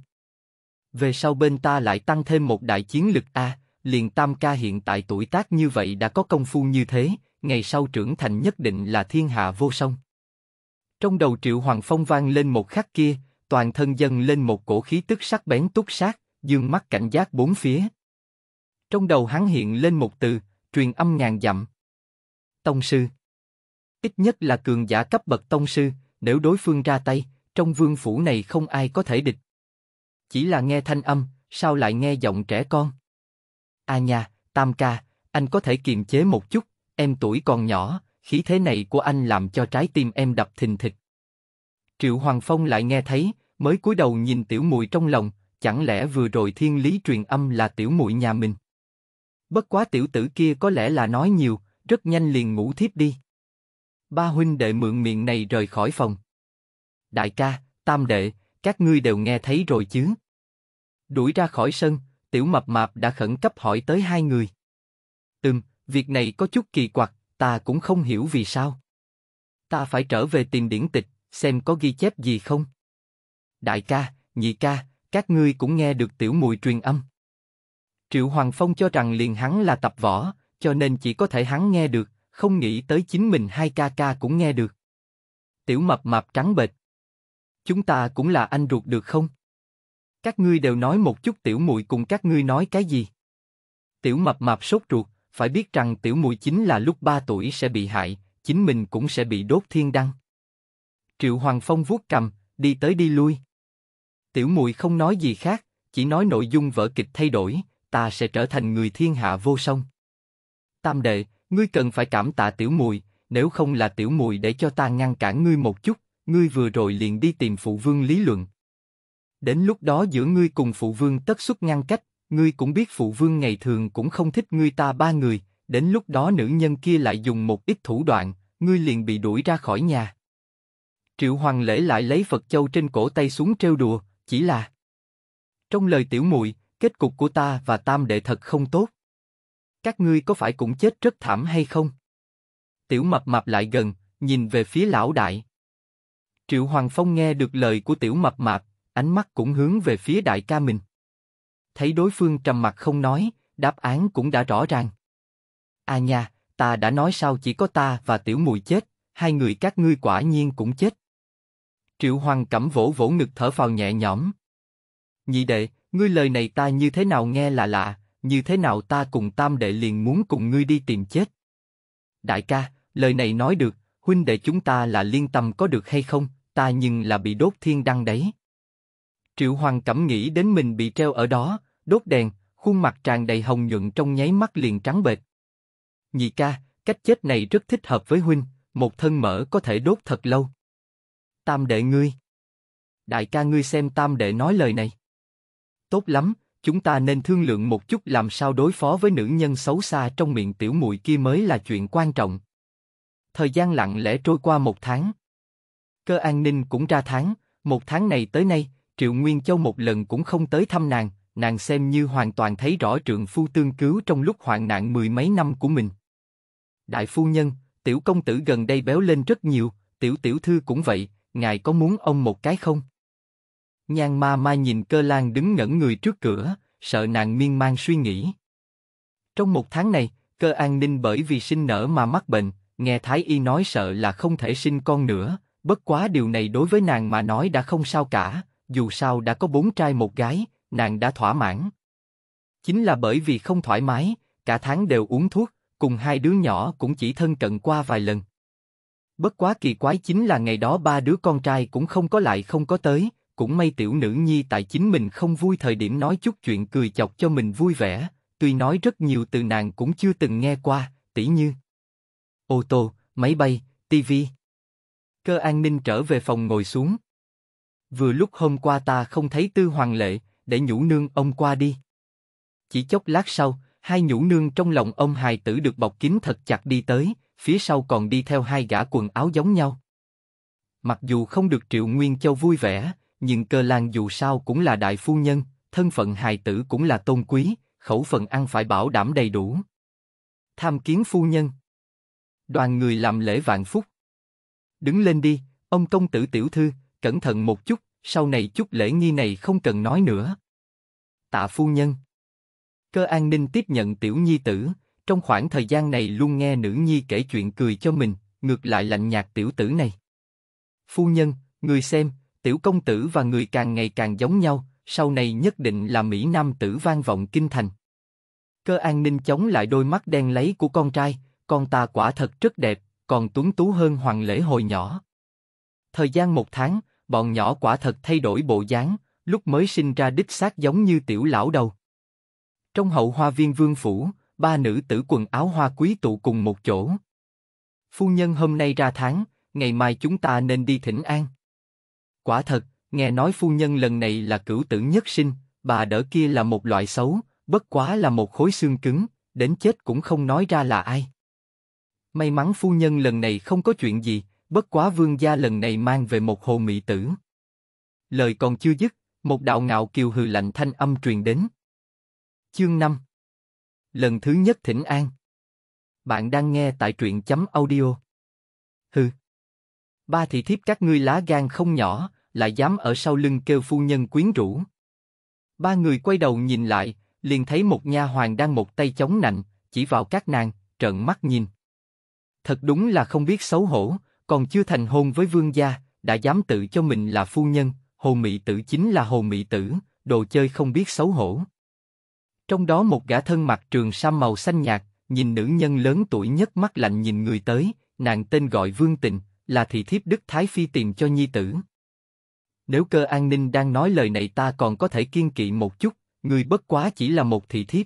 về sau bên ta lại tăng thêm một đại chiến lực a, liền Tam ca hiện tại tuổi tác như vậy đã có công phu như thế, ngày sau trưởng thành nhất định là thiên hạ vô song. Trong đầu Triệu Hoàng Phong vang lên một khắc kia, toàn thân dâng lên một cổ khí tức sắc bén túc sát, dương mắt cảnh giác bốn phía. Trong đầu hắn hiện lên một từ, truyền âm ngàn dặm. Tông sư. Ít nhất là cường giả cấp bậc tông sư, nếu đối phương ra tay, trong vương phủ này không ai có thể địch. Chỉ là nghe thanh âm, sao lại nghe giọng trẻ con? a à nha, Tam ca, anh có thể kiềm chế một chút, em tuổi còn nhỏ, khí thế này của anh làm cho trái tim em đập thình thịch. Triệu Hoàng Phong lại nghe thấy, mới cúi đầu nhìn tiểu muội trong lòng, chẳng lẽ vừa rồi thiên lý truyền âm là tiểu muội nhà mình? Bất quá tiểu tử kia có lẽ là nói nhiều, rất nhanh liền ngủ thiếp đi. Ba huynh đệ mượn miệng này rời khỏi phòng. Đại ca, tam đệ, các ngươi đều nghe thấy rồi chứ? Đuổi ra khỏi sân, tiểu mập mạp đã khẩn cấp hỏi tới hai người. Ừm, việc này có chút kỳ quặc, ta cũng không hiểu vì sao. Ta phải trở về tìm điển tịch, xem có ghi chép gì không. Đại ca, nhị ca, các ngươi cũng nghe được tiểu mùi truyền âm. Triệu Hoàng Phong cho rằng liền hắn là tập võ, cho nên chỉ có thể hắn nghe được, không nghĩ tới chính mình hai ca ca cũng nghe được. Tiểu mập mạp trắng bệch. Chúng ta cũng là anh ruột được không? Các ngươi đều nói một chút tiểu muội cùng các ngươi nói cái gì? Tiểu mập mạp sốt ruột, phải biết rằng tiểu muội chính là lúc ba tuổi sẽ bị hại, chính mình cũng sẽ bị đốt thiên đăng. Triệu Hoàng Phong vuốt cầm, đi tới đi lui. Tiểu muội không nói gì khác, chỉ nói nội dung vở kịch thay đổi, ta sẽ trở thành người thiên hạ vô song. Tam đệ, ngươi cần phải cảm tạ tiểu muội, nếu không là tiểu muội để cho ta ngăn cản ngươi một chút, ngươi vừa rồi liền đi tìm phụ vương lý luận, Đến lúc đó giữa ngươi cùng phụ vương tất xuất ngăn cách, ngươi cũng biết phụ vương ngày thường cũng không thích ngươi ta ba người, đến lúc đó nữ nhân kia lại dùng một ít thủ đoạn, ngươi liền bị đuổi ra khỏi nhà. Triệu Hoàng Lễ lại lấy Phật Châu trên cổ tay xuống trêu đùa, chỉ là Trong lời tiểu muội kết cục của ta và tam đệ thật không tốt. Các ngươi có phải cũng chết rất thảm hay không? Tiểu mập mạp lại gần, nhìn về phía lão đại. Triệu Hoàng Phong nghe được lời của tiểu mập mạp, ánh mắt cũng hướng về phía đại ca mình. Thấy đối phương trầm mặt không nói, đáp án cũng đã rõ ràng. À nha, ta đã nói sao chỉ có ta và tiểu mùi chết, hai người các ngươi quả nhiên cũng chết. Triệu Hoàng cẩm vỗ vỗ ngực thở phào nhẹ nhõm. Nhị đệ, ngươi lời này ta như thế nào nghe là lạ, như thế nào ta cùng tam đệ liền muốn cùng ngươi đi tìm chết. Đại ca, lời này nói được, huynh đệ chúng ta là liên tâm có được hay không, ta nhưng là bị đốt thiên đăng đấy. Triệu Hoàng cẩm nghĩ đến mình bị treo ở đó, đốt đèn, khuôn mặt tràn đầy hồng nhuận trong nháy mắt liền trắng bệch. Nhị ca, cách chết này rất thích hợp với huynh, một thân mỡ có thể đốt thật lâu. Tam đệ ngươi. Đại ca ngươi xem tam đệ nói lời này. Tốt lắm, chúng ta nên thương lượng một chút làm sao đối phó với nữ nhân xấu xa trong miệng tiểu muội kia mới là chuyện quan trọng. Thời gian lặng lẽ trôi qua một tháng. Cơ an ninh cũng ra tháng, một tháng này tới nay, Triệu Nguyên Châu một lần cũng không tới thăm nàng, nàng xem như hoàn toàn thấy rõ trượng phu tương cứu trong lúc hoạn nạn mười mấy năm của mình. Đại phu nhân, tiểu công tử gần đây béo lên rất nhiều, tiểu tiểu thư cũng vậy, ngài có muốn ông một cái không? Nhan ma ma nhìn cơ lan đứng ngẩn người trước cửa, sợ nàng miên man suy nghĩ. Trong một tháng này, cơ an ninh bởi vì sinh nở mà mắc bệnh, nghe Thái Y nói sợ là không thể sinh con nữa, bất quá điều này đối với nàng mà nói đã không sao cả, dù sao đã có bốn trai một gái, nàng đã thỏa mãn. Chính là bởi vì không thoải mái, cả tháng đều uống thuốc, cùng hai đứa nhỏ cũng chỉ thân cận qua vài lần. Bất quá kỳ quái chính là ngày đó ba đứa con trai cũng không có lại không có tới, cũng may tiểu nữ nhi tại chính mình không vui thời điểm nói chút chuyện cười chọc cho mình vui vẻ, tuy nói rất nhiều từ nàng cũng chưa từng nghe qua, tỉ như ô tô, máy bay, tivi. Cơ an ninh trở về phòng ngồi xuống vừa lúc hôm qua ta không thấy tư hoàng lệ, để nhũ nương ông qua đi. Chỉ chốc lát sau, hai nhũ nương trong lòng ông hài tử được bọc kín thật chặt đi tới, phía sau còn đi theo hai gã quần áo giống nhau. Mặc dù không được Triệu Nguyên Châu vui vẻ, nhưng cơ lan dù sao cũng là đại phu nhân, thân phận hài tử cũng là tôn quý, khẩu phần ăn phải bảo đảm đầy đủ. Tham kiến phu nhân. Đoàn người làm lễ vạn phúc. Đứng lên đi, ông công tử tiểu thư, cẩn thận một chút, sau này chút lễ nghi này không cần nói nữa. Tạ phu nhân. Cơ an ninh tiếp nhận tiểu nhi tử, trong khoảng thời gian này luôn nghe nữ nhi kể chuyện cười cho mình, ngược lại lạnh nhạt tiểu tử này. Phu nhân, người xem, tiểu công tử và người càng ngày càng giống nhau, sau này nhất định là Mỹ Nam tử vang vọng kinh thành. Cơ an ninh chống lại đôi mắt đen lấy của con trai, con ta quả thật rất đẹp, còn tuấn tú hơn hoàng lễ hồi nhỏ. Thời gian một tháng, bọn nhỏ quả thật thay đổi bộ dáng, lúc mới sinh ra đích xác giống như tiểu lão đầu. Trong hậu hoa viên vương phủ, ba nữ tử quần áo hoa quý tụ cùng một chỗ. Phu nhân hôm nay ra tháng, ngày mai chúng ta nên đi thỉnh an. Quả thật, nghe nói phu nhân lần này là cửu tử nhất sinh, bà đỡ kia là một loại xấu, bất quá là một khối xương cứng, đến chết cũng không nói ra là ai. May mắn phu nhân lần này không có chuyện gì, bất quá vương gia lần này mang về một hồ mỹ tử. Lời còn chưa dứt, một đạo ngạo kiều hừ lạnh thanh âm truyền đến. Chương 5 Lần thứ nhất thỉnh an Bạn đang nghe tại truyện chấm audio. Hừ Ba thị thiếp các ngươi lá gan không nhỏ, lại dám ở sau lưng kêu phu nhân quyến rũ. Ba người quay đầu nhìn lại, liền thấy một nha hoàng đang một tay chống nạnh, chỉ vào các nàng, trợn mắt nhìn. Thật đúng là không biết xấu hổ, còn chưa thành hôn với vương gia, đã dám tự cho mình là phu nhân, hồ mị tử chính là hồ mị tử, đồ chơi không biết xấu hổ. Trong đó một gã thân mặc trường sam màu xanh nhạt, nhìn nữ nhân lớn tuổi nhất mắt lạnh nhìn người tới, nàng tên gọi Vương tình là thị thiếp Đức Thái Phi tìm cho nhi tử. Nếu cơ an ninh đang nói lời này ta còn có thể kiên kỵ một chút, người bất quá chỉ là một thị thiếp.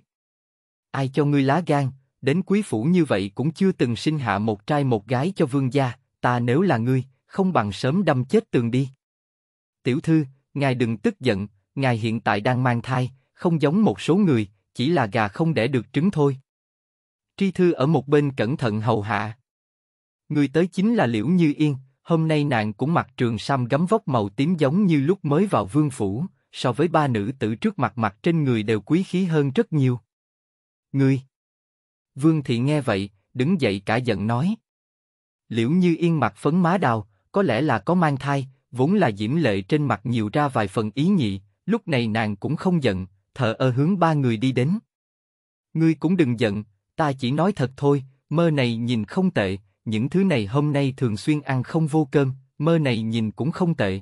Ai cho ngươi lá gan, đến quý phủ như vậy cũng chưa từng sinh hạ một trai một gái cho vương gia, ta nếu là ngươi, không bằng sớm đâm chết tường đi. Tiểu thư, ngài đừng tức giận, ngài hiện tại đang mang thai, không giống một số người, chỉ là gà không đẻ được trứng thôi. Tri thư ở một bên cẩn thận hầu hạ. Người tới chính là Liễu Như Yên, hôm nay nàng cũng mặc trường sam gấm vóc màu tím giống như lúc mới vào vương phủ, so với ba nữ tử trước mặt mặt trên người đều quý khí hơn rất nhiều. Ngươi! Vương Thị nghe vậy, đứng dậy cả giận nói. Liễu Như Yên mặt phấn má đào, có lẽ là có mang thai, vốn là diễm lệ trên mặt nhiều ra vài phần ý nhị, lúc này nàng cũng không giận, thờ ơ hướng ba người đi đến. Ngươi cũng đừng giận, ta chỉ nói thật thôi, mơ này nhìn không tệ, những thứ này hôm nay thường xuyên ăn không vô cơm, mơ này nhìn cũng không tệ.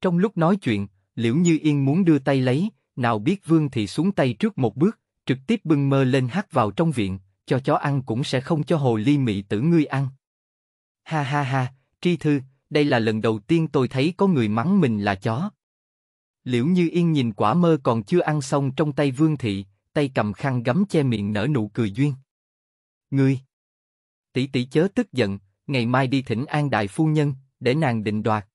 Trong lúc nói chuyện, Liễu Như Yên muốn đưa tay lấy, nào biết Vương thì xuống tay trước một bước, trực tiếp bưng mơ lên hát vào trong viện, cho chó ăn cũng sẽ không cho hồ ly mị tử ngươi ăn. Ha ha ha, tri thư, đây là lần đầu tiên tôi thấy có người mắng mình là chó. Liễu Như Yên nhìn quả mơ còn chưa ăn xong trong tay Vương Thị, tay cầm khăn gấm che miệng nở nụ cười duyên. Ngươi! Tỷ tỷ chớ tức giận, ngày mai đi thỉnh an đại phu nhân, để nàng định đoạt.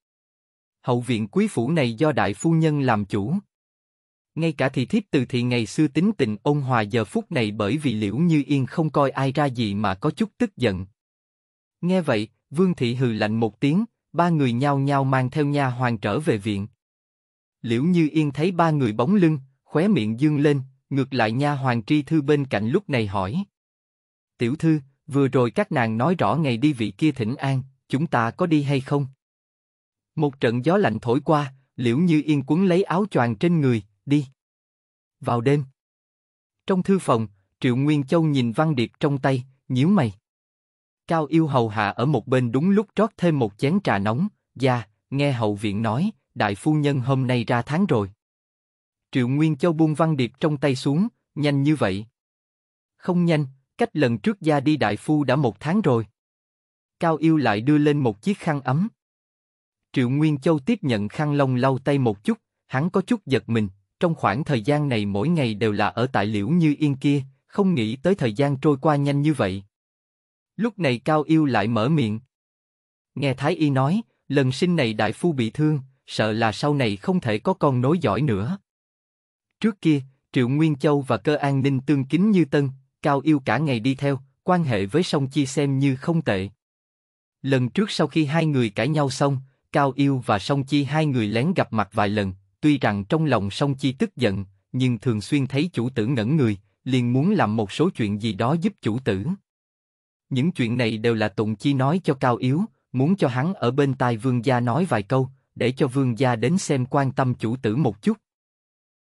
Hậu viện quý phủ này do đại phu nhân làm chủ. Ngay cả thị thiếp từ thị ngày xưa tính tình ôn hòa giờ phút này bởi vì Liễu Như Yên không coi ai ra gì mà có chút tức giận. Nghe vậy, Vương thị hừ lạnh một tiếng, ba người nhao nhao mang theo nha hoàng trở về viện. Liễu Như Yên thấy ba người bóng lưng, khóe miệng dương lên, ngược lại nha hoàng tri thư bên cạnh lúc này hỏi. Tiểu thư, vừa rồi các nàng nói rõ ngày đi vị kia thỉnh an, chúng ta có đi hay không? Một trận gió lạnh thổi qua, Liễu Như Yên quấn lấy áo choàng trên người, đi. Vào đêm. Trong thư phòng, Triệu Nguyên Châu nhìn văn điệp trong tay, nhíu mày. Cao yêu hầu hạ ở một bên đúng lúc trót thêm một chén trà nóng, gia dạ, nghe hậu viện nói, đại phu nhân hôm nay ra tháng rồi. Triệu Nguyên Châu buông văn điệp trong tay xuống, nhanh như vậy. Không nhanh, cách lần trước gia đi đại phu đã một tháng rồi. Cao yêu lại đưa lên một chiếc khăn ấm. Triệu Nguyên Châu tiếp nhận khăn lông lau tay một chút, hắn có chút giật mình, trong khoảng thời gian này mỗi ngày đều là ở tại liễu như yên kia, không nghĩ tới thời gian trôi qua nhanh như vậy. Lúc này Cao Yêu lại mở miệng. Nghe Thái Y nói, lần sinh này đại phu bị thương, sợ là sau này không thể có con nối dõi nữa. Trước kia, Triệu Nguyên Châu và cơ an ninh tương kính như tân, Cao Yêu cả ngày đi theo, quan hệ với Song Chi xem như không tệ. Lần trước sau khi hai người cãi nhau xong, Cao Yêu và Song Chi hai người lén gặp mặt vài lần, tuy rằng trong lòng Song Chi tức giận, nhưng thường xuyên thấy chủ tử ngẩn người, liền muốn làm một số chuyện gì đó giúp chủ tử. Những chuyện này đều là Tụng Chi nói cho Cao Yếu, muốn cho hắn ở bên tai vương gia nói vài câu, để cho vương gia đến xem quan tâm chủ tử một chút.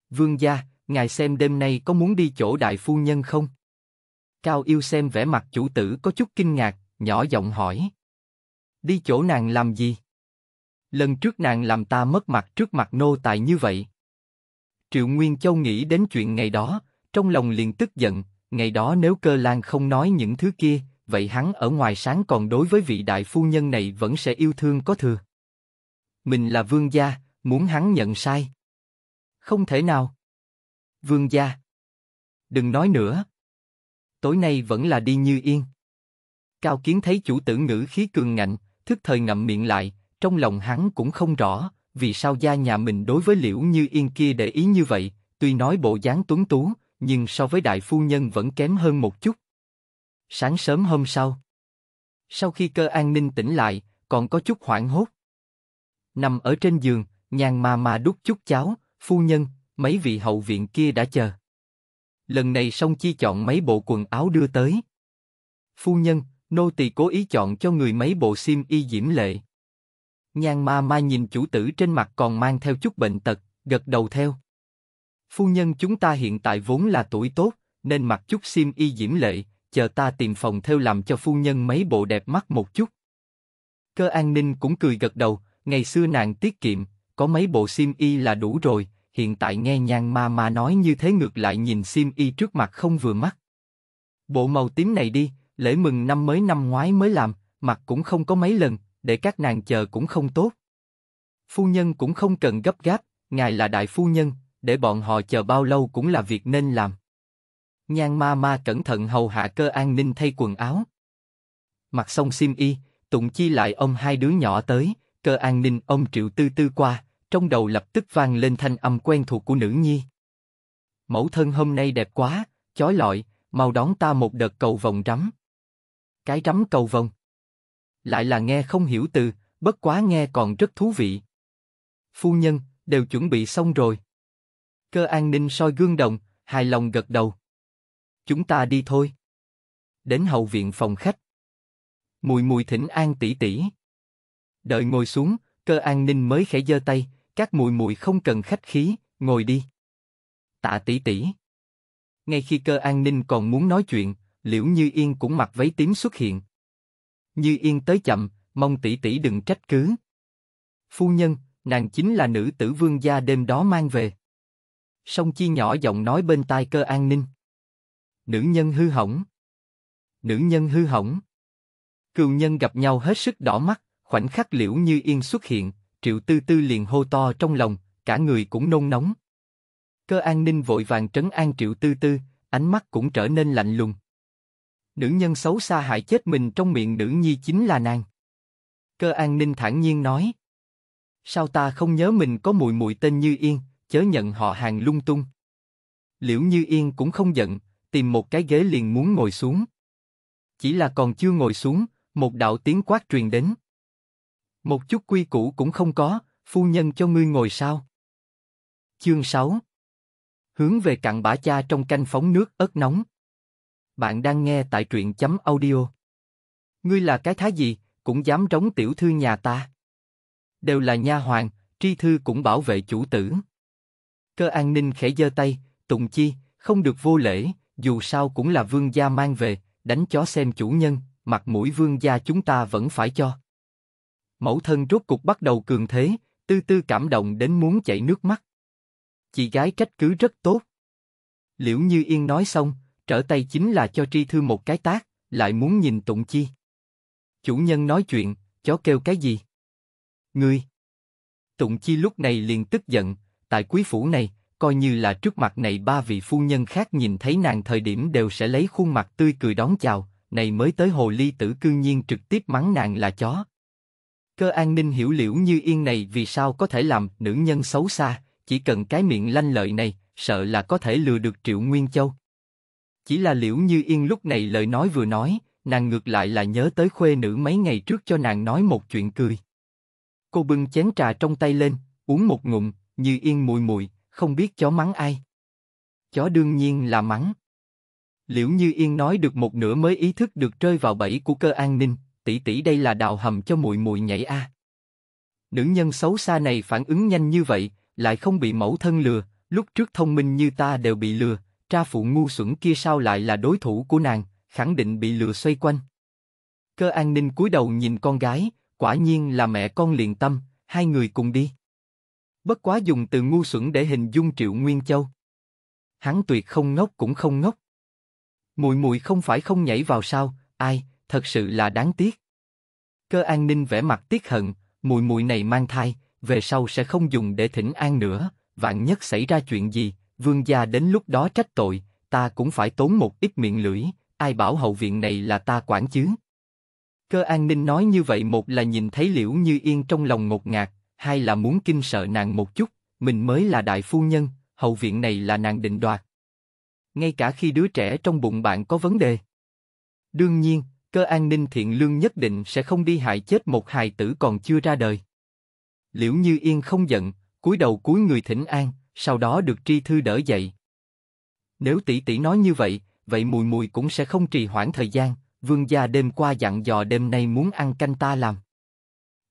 Vương gia, ngài xem đêm nay có muốn đi chỗ đại phu nhân không? Cao Yêu xem vẻ mặt chủ tử có chút kinh ngạc, nhỏ giọng hỏi. Đi chỗ nàng làm gì? Lần trước nàng làm ta mất mặt trước mặt nô tài như vậy. Triệu Nguyên Châu nghĩ đến chuyện ngày đó, trong lòng liền tức giận, ngày đó nếu cơ lan không nói những thứ kia, vậy hắn ở ngoài sáng còn đối với vị đại phu nhân này vẫn sẽ yêu thương có thừa. Mình là vương gia, muốn hắn nhận sai. Không thể nào. Vương gia. Đừng nói nữa. Tối nay vẫn là đi như yên. Cao Kiến thấy chủ tử ngữ khí cường ngạnh, thức thời ngậm miệng lại, trong lòng hắn cũng không rõ, vì sao gia nhà mình đối với liễu như yên kia để ý như vậy, tuy nói bộ dáng tuấn tú, nhưng so với đại phu nhân vẫn kém hơn một chút. Sáng sớm hôm sau, sau khi cơ an ninh tỉnh lại, còn có chút hoảng hốt. Nằm ở trên giường, nhàn mà mà đút chút cháo, phu nhân, mấy vị hậu viện kia đã chờ. Lần này song chi chọn mấy bộ quần áo đưa tới. Phu nhân, nô tỳ cố ý chọn cho người mấy bộ xiêm y diễm lệ. Nhan ma ma nhìn chủ tử trên mặt còn mang theo chút bệnh tật, gật đầu theo. Phu nhân chúng ta hiện tại vốn là tuổi tốt, nên mặc chút xiêm y diễm lệ, chờ ta tìm phòng theo làm cho phu nhân mấy bộ đẹp mắt một chút. Cơ an ninh cũng cười gật đầu, ngày xưa nàng tiết kiệm, có mấy bộ sim y là đủ rồi, hiện tại nghe nhan ma ma nói như thế ngược lại nhìn sim y trước mặt không vừa mắt. Bộ màu tím này đi, lễ mừng năm mới năm ngoái mới làm, mặt cũng không có mấy lần, để các nàng chờ cũng không tốt. Phu nhân cũng không cần gấp gáp, ngài là đại phu nhân, để bọn họ chờ bao lâu cũng là việc nên làm. Nhan ma ma cẩn thận hầu hạ cơ an ninh thay quần áo. Mặc xong sim y, Tụng Chi lại ông hai đứa nhỏ tới, cơ an ninh ông triệu tư tư qua, trong đầu lập tức vang lên thanh âm quen thuộc của nữ nhi. Mẫu thân hôm nay đẹp quá, chói lọi, mau đón ta một đợt cầu vòng rắm. Cái rắm cầu vòng. Lại là nghe không hiểu từ, bất quá nghe còn rất thú vị. Phu nhân, đều chuẩn bị xong rồi. Cơ an ninh soi gương đồng, hài lòng gật đầu. Chúng ta đi thôi. Đến hậu viện phòng khách. Mùi mùi thỉnh an tỷ tỷ. Đợi ngồi xuống, cơ an ninh mới khẽ giơ tay, các mùi mùi không cần khách khí, ngồi đi. Tạ tỷ tỷ. Ngay khi cơ an ninh còn muốn nói chuyện, liễu như yên cũng mặc váy tím xuất hiện. Như yên tới chậm, mong tỷ tỷ đừng trách cứ. Phu nhân, nàng chính là nữ tử vương gia đêm đó mang về. Song chi nhỏ giọng nói bên tai cơ an ninh. Nữ nhân hư hỏng. Nữ nhân hư hỏng. Cựu nhân gặp nhau hết sức đỏ mắt, khoảnh khắc liễu như yên xuất hiện, triệu tư tư liền hô to trong lòng, cả người cũng nôn nóng. Cơ an ninh vội vàng trấn an triệu tư tư, ánh mắt cũng trở nên lạnh lùng. Nữ nhân xấu xa hại chết mình trong miệng nữ nhi chính là nàng. Cơ an ninh thản nhiên nói. Sao ta không nhớ mình có mùi mùi tên Như Yên, chớ nhận họ hàng lung tung. Liễu Như Yên cũng không giận, tìm một cái ghế liền muốn ngồi xuống. Chỉ là còn chưa ngồi xuống, một đạo tiếng quát truyền đến. Một chút quy củ cũng không có, phu nhân cho ngươi ngồi sao? Chương 6 Hướng về cặn bã cha trong canh phóng nước ớt nóng. Bạn đang nghe tại truyện chấm audio. Ngươi là cái thái gì, cũng dám trống tiểu thư nhà ta. Đều là nha hoàng, tri thư cũng bảo vệ chủ tử. Cơ an ninh khẽ giơ tay, tụng chi, không được vô lễ, dù sao cũng là vương gia mang về, đánh chó xem chủ nhân, mặt mũi vương gia chúng ta vẫn phải cho. Mẫu thân rốt cục bắt đầu cường thế, tư tư cảm động đến muốn chảy nước mắt. Chị gái trách cứ rất tốt. Liễu Như Yên nói xong, trở tay chính là cho Tri Thư một cái tác, lại muốn nhìn Tụng Chi. Chủ nhân nói chuyện, chó kêu cái gì? Ngươi! Tụng Chi lúc này liền tức giận, tại quý phủ này, coi như là trước mặt này ba vị phu nhân khác nhìn thấy nàng thời điểm đều sẽ lấy khuôn mặt tươi cười đón chào, này mới tới hồ ly tử cư nhiên trực tiếp mắng nàng là chó. Cơ an ninh hiểu liễu như yên này vì sao có thể làm nữ nhân xấu xa, chỉ cần cái miệng lanh lợi này, sợ là có thể lừa được triệu nguyên châu. Chỉ là liễu như yên lúc này lời nói vừa nói, nàng ngược lại là nhớ tới khuê nữ mấy ngày trước cho nàng nói một chuyện cười. Cô bưng chén trà trong tay lên, uống một ngụm, như yên mùi mùi, không biết chó mắng ai. Chó đương nhiên là mắng. Liễu Như Yên nói được một nửa mới ý thức được rơi vào bẫy của cơ an ninh, tỷ tỷ đây là đào hầm cho mùi mùi nhảy a. Nữ nhân xấu xa này phản ứng nhanh như vậy, lại không bị mẫu thân lừa, lúc trước thông minh như ta đều bị lừa, tra phụ ngu xuẩn kia sao lại là đối thủ của nàng, khẳng định bị lừa xoay quanh. Cơ an ninh cúi đầu nhìn con gái, quả nhiên là mẹ con liền tâm, hai người cùng đi bất quá dùng từ ngu xuẩn để hình dung Triệu Nguyên Châu. Hắn tuyệt không ngốc cũng không ngốc. Mùi mùi không phải không nhảy vào sao, ai, thật sự là đáng tiếc. Cơ an ninh vẻ mặt tiếc hận, mùi mùi này mang thai, về sau sẽ không dùng để thỉnh an nữa, vạn nhất xảy ra chuyện gì, vương gia đến lúc đó trách tội, ta cũng phải tốn một ít miệng lưỡi, ai bảo hậu viện này là ta quản chứ. Cơ an ninh nói như vậy một là nhìn thấy liễu như yên trong lòng ngột ngạt, hai là muốn kinh sợ nàng một chút, mình mới là đại phu nhân, hậu viện này là nàng định đoạt. Ngay cả khi đứa trẻ trong bụng bạn có vấn đề. Đương nhiên, cơ an ninh thiện lương nhất định sẽ không đi hại chết một hài tử còn chưa ra đời. Liễu Như Yên không giận, cúi đầu cúi người thỉnh an, sau đó được tri thư đỡ dậy. Nếu tỷ tỷ nói như vậy, vậy mùi mùi cũng sẽ không trì hoãn thời gian, vương gia đêm qua dặn dò đêm nay muốn ăn canh ta làm.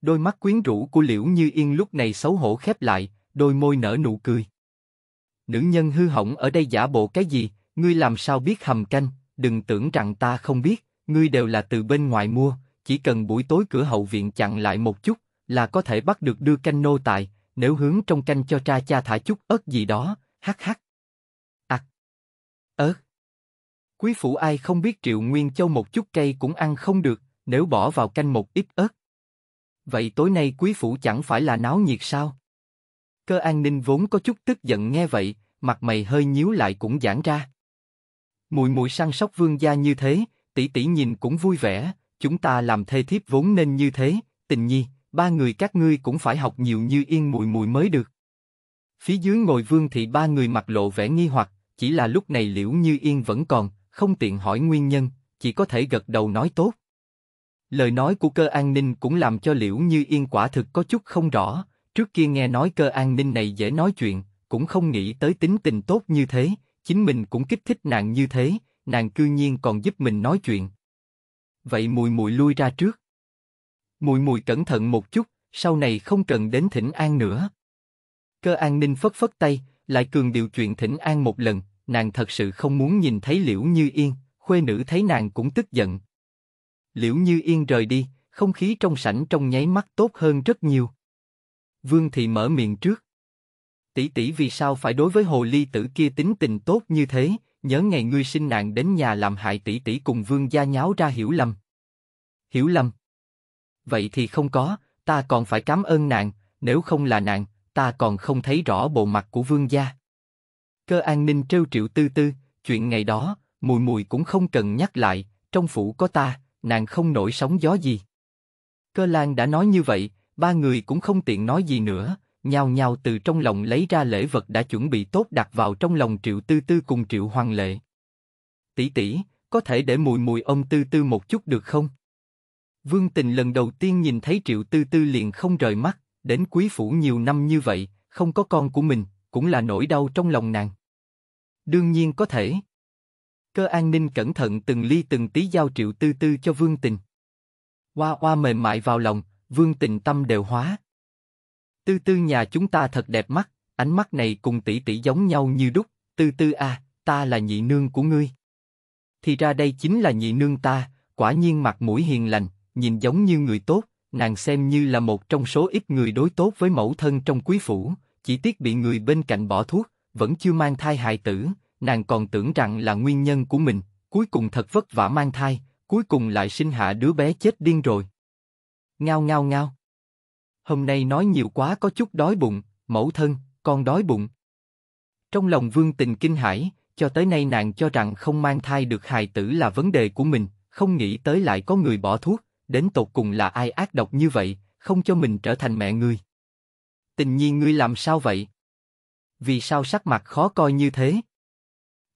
Đôi mắt quyến rũ của Liễu Như Yên lúc này xấu hổ khép lại, đôi môi nở nụ cười. Nữ nhân hư hỏng ở đây giả bộ cái gì, ngươi làm sao biết hầm canh, đừng tưởng rằng ta không biết, ngươi đều là từ bên ngoài mua, chỉ cần buổi tối cửa hậu viện chặn lại một chút, là có thể bắt được đưa canh nô tài, nếu hướng trong canh cho cha cha thả chút ớt gì đó, hắc hắc. Ặc. Ớt. Quý phủ ai không biết Triệu Nguyên Châu một chút cây cũng ăn không được, nếu bỏ vào canh một ít ớt, Vậy tối nay quý phủ chẳng phải là náo nhiệt sao? Cơ an ninh vốn có chút tức giận nghe vậy, mặt mày hơi nhíu lại cũng giãn ra. Mùi mùi săn sóc vương gia như thế, tỷ tỷ nhìn cũng vui vẻ, chúng ta làm thê thiếp vốn nên như thế, tình nhi, ba người các ngươi cũng phải học nhiều như yên mùi mùi mới được. Phía dưới ngồi vương thị ba người mặt lộ vẻ nghi hoặc, chỉ là lúc này liễu như yên vẫn còn, không tiện hỏi nguyên nhân, chỉ có thể gật đầu nói tốt. Lời nói của cơ an ninh cũng làm cho liễu như yên quả thực có chút không rõ, trước kia nghe nói cơ an ninh này dễ nói chuyện, cũng không nghĩ tới tính tình tốt như thế, chính mình cũng kích thích nàng như thế, nàng cư nhiên còn giúp mình nói chuyện. Vậy mùi mùi lui ra trước. Mùi mùi cẩn thận một chút, sau này không cần đến thỉnh an nữa. Cơ an ninh phất phất tay, lại cường điều chuyện thỉnh an một lần, nàng thật sự không muốn nhìn thấy liễu như yên, khuê nữ thấy nàng cũng tức giận, Liễu Như Yên rời đi, không khí trong sảnh trong nháy mắt tốt hơn rất nhiều. Vương Thị mở miệng trước. Tỷ tỷ vì sao phải đối với hồ ly tử kia tính tình tốt như thế, nhớ ngày ngươi sinh nạn đến nhà làm hại tỷ tỷ cùng vương gia nháo ra hiểu lầm. Hiểu lầm. Vậy thì không có, ta còn phải cảm ơn nàng nếu không là nàng ta còn không thấy rõ bộ mặt của vương gia. Cơ an ninh trêu triệu tư tư, chuyện ngày đó, mùi mùi cũng không cần nhắc lại, trong phủ có ta, nàng không nổi sóng gió gì. Cơ Lan đã nói như vậy, ba người cũng không tiện nói gì nữa, nhào nhào từ trong lòng lấy ra lễ vật đã chuẩn bị tốt đặt vào trong lòng Triệu Tư Tư cùng Triệu Hoàng Lệ. Tỷ tỷ, có thể để mùi mùi ông Tư Tư một chút được không? Vương Tình lần đầu tiên nhìn thấy Triệu Tư Tư liền không rời mắt, đến quý phủ nhiều năm như vậy, không có con của mình, cũng là nỗi đau trong lòng nàng. Đương nhiên có thể, cơ an ninh cẩn thận từng ly từng tí giao triệu tư tư cho vương tình. Hoa hoa mềm mại vào lòng, vương tình tâm đều hóa. Tư tư nhà chúng ta thật đẹp mắt, ánh mắt này cùng tỷ tỷ giống nhau như đúc, tư tư à, ta là nhị nương của ngươi. Thì ra đây chính là nhị nương ta, quả nhiên mặt mũi hiền lành, nhìn giống như người tốt, nàng xem như là một trong số ít người đối tốt với mẫu thân trong quý phủ, chỉ tiếc bị người bên cạnh bỏ thuốc, vẫn chưa mang thai hại tử, nàng còn tưởng rằng là nguyên nhân của mình, cuối cùng thật vất vả mang thai, cuối cùng lại sinh hạ đứa bé chết điên rồi. Ngao ngao ngao. Hôm nay nói nhiều quá có chút đói bụng, mẫu thân, con đói bụng. Trong lòng vương tình kinh hãi, cho tới nay nàng cho rằng không mang thai được hài tử là vấn đề của mình, không nghĩ tới lại có người bỏ thuốc, đến tột cùng là ai ác độc như vậy, không cho mình trở thành mẹ ngươi. Tình nhiên ngươi làm sao vậy? Vì sao sắc mặt khó coi như thế?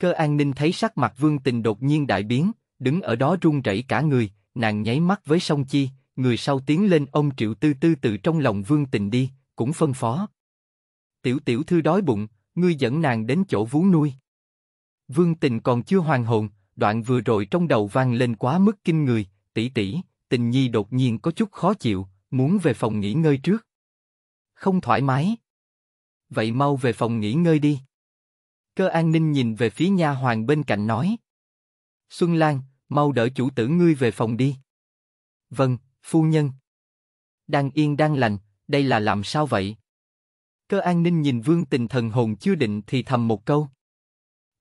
Cơ an ninh thấy sắc mặt vương tình đột nhiên đại biến, đứng ở đó run rẩy cả người, nàng nháy mắt với song chi, người sau tiến lên ông triệu tư tư tự trong lòng vương tình đi, cũng phân phó. Tiểu tiểu thư đói bụng, ngươi dẫn nàng đến chỗ vú nuôi. Vương tình còn chưa hoàn hồn, đoạn vừa rồi trong đầu vang lên quá mức kinh người, tỷ tỷ, tình nhi đột nhiên có chút khó chịu, muốn về phòng nghỉ ngơi trước. Không thoải mái. Vậy mau về phòng nghỉ ngơi đi. Cơ an ninh nhìn về phía nha hoàn bên cạnh nói. Xuân Lan, mau đỡ chủ tử ngươi về phòng đi. Vâng, phu nhân. Đang yên đang lành, đây là làm sao vậy? Cơ an ninh nhìn vương tình thần hồn chưa định thì thầm một câu.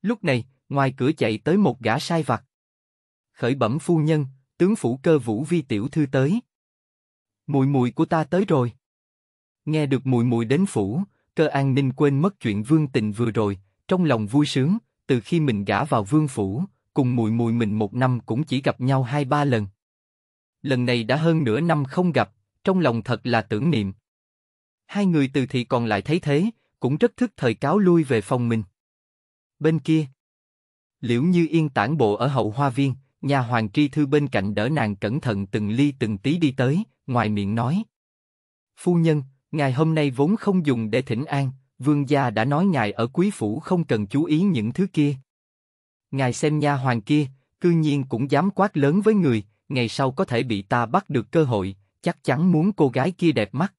Lúc này, ngoài cửa chạy tới một gã sai vặt. Khởi bẩm phu nhân, tướng phủ cơ vũ vi tiểu thư tới. Mùi mùi của ta tới rồi. Nghe được mùi mùi đến phủ, cơ an ninh quên mất chuyện vương tình vừa rồi, trong lòng vui sướng, từ khi mình gả vào vương phủ, cùng mùi mùi mình một năm cũng chỉ gặp nhau hai ba lần. Lần này đã hơn nửa năm không gặp, trong lòng thật là tưởng niệm. Hai người từ thị còn lại thấy thế, cũng rất thức thời cáo lui về phòng mình. Bên kia, liễu như yên tản bộ ở hậu hoa viên, nhà hoàng tri thư bên cạnh đỡ nàng cẩn thận từng ly từng tí đi tới, ngoài miệng nói. Phu nhân, ngài hôm nay vốn không dùng để thỉnh an, Vương gia đã nói ngài ở quý phủ không cần chú ý những thứ kia. Ngài xem nha hoàng kia, cư nhiên cũng dám quát lớn với người, ngày sau có thể bị ta bắt được cơ hội, chắc chắn muốn cô gái kia đẹp mắt.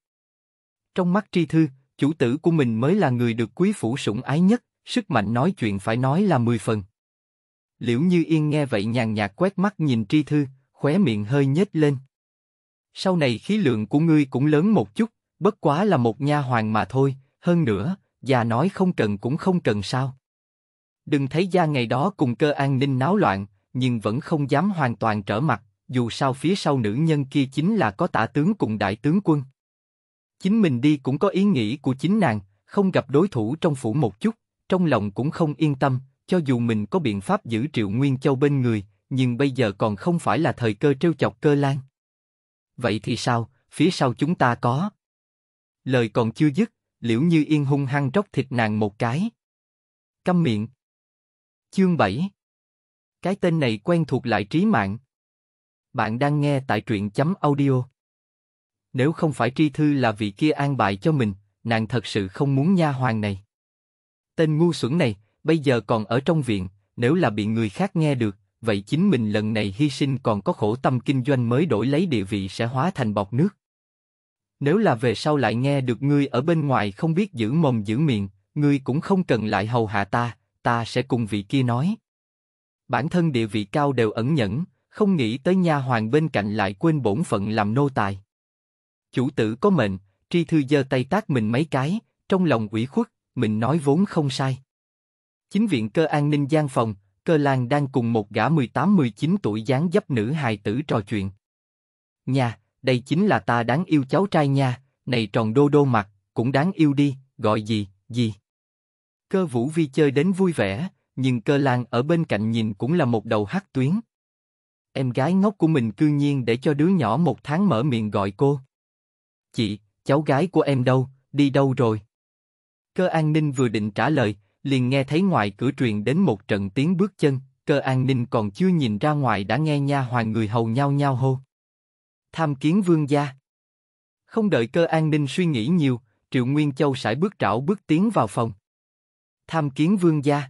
Trong mắt tri thư, chủ tử của mình mới là người được quý phủ sủng ái nhất, sức mạnh nói chuyện phải nói là mười phần. Liễu Như Yên nghe vậy nhàn nhạt quét mắt nhìn tri thư, khóe miệng hơi nhếch lên. Sau này khí lượng của ngươi cũng lớn một chút, bất quá là một nha hoàng mà thôi, hơn nữa, già nói không cần cũng không cần sao. Đừng thấy gia ngày đó cùng cơ an ninh náo loạn, nhưng vẫn không dám hoàn toàn trở mặt, dù sao phía sau nữ nhân kia chính là có tả tướng cùng đại tướng quân. Chính mình đi cũng có ý nghĩ của chính nàng, không gặp đối thủ trong phủ một chút, trong lòng cũng không yên tâm, cho dù mình có biện pháp giữ Triệu Nguyên Châu bên người, nhưng bây giờ còn không phải là thời cơ trêu chọc cơ lan. Vậy thì sao, phía sau chúng ta có. Lời còn chưa dứt, Liễu Như Yên hung hăng tróc thịt nàng một cái. Câm miệng. Chương 7 Cái tên này quen thuộc lại trí mạng. Bạn đang nghe tại truyện chấm audio. Nếu không phải tri thư là vị kia an bài cho mình, nàng thật sự không muốn nha hoàng này. Tên ngu xuẩn này, bây giờ còn ở trong viện, nếu là bị người khác nghe được, vậy chính mình lần này hy sinh còn có khổ tâm kinh doanh mới đổi lấy địa vị sẽ hóa thành bọt nước nếu là về sau lại nghe được ngươi ở bên ngoài không biết giữ mồm giữ miệng, ngươi cũng không cần lại hầu hạ ta, ta sẽ cùng vị kia nói. Bản thân địa vị cao đều ẩn nhẫn, không nghĩ tới nha hoàng bên cạnh lại quên bổn phận làm nô tài. Chủ tử có mệnh, tri thư giơ tay tác mình mấy cái, trong lòng ủy khuất, mình nói vốn không sai. Chính viện cơ an ninh gian phòng, cơ lan đang cùng một gã 18-19 tuổi dáng dấp nữ hài tử trò chuyện. Nhà, đây chính là ta đáng yêu cháu trai nha, này tròn đô đô mặt, cũng đáng yêu đi, gọi gì, gì. Cơ Vũ Vi chơi đến vui vẻ, nhưng cơ lan ở bên cạnh nhìn cũng là một đầu hắc tuyến. Em gái ngốc của mình cư nhiên để cho đứa nhỏ một tháng mở miệng gọi cô. Chị, cháu gái của em đâu, đi đâu rồi? Cơ an ninh vừa định trả lời, liền nghe thấy ngoài cửa truyền đến một trận tiếng bước chân, cơ an ninh còn chưa nhìn ra ngoài đã nghe nha hoàng người hầu nhao nhao hô tham kiến vương gia. Không đợi cơ an ninh suy nghĩ nhiều, Triệu Nguyên Châu sải bước trảo bước tiến vào phòng. Tham kiến vương gia.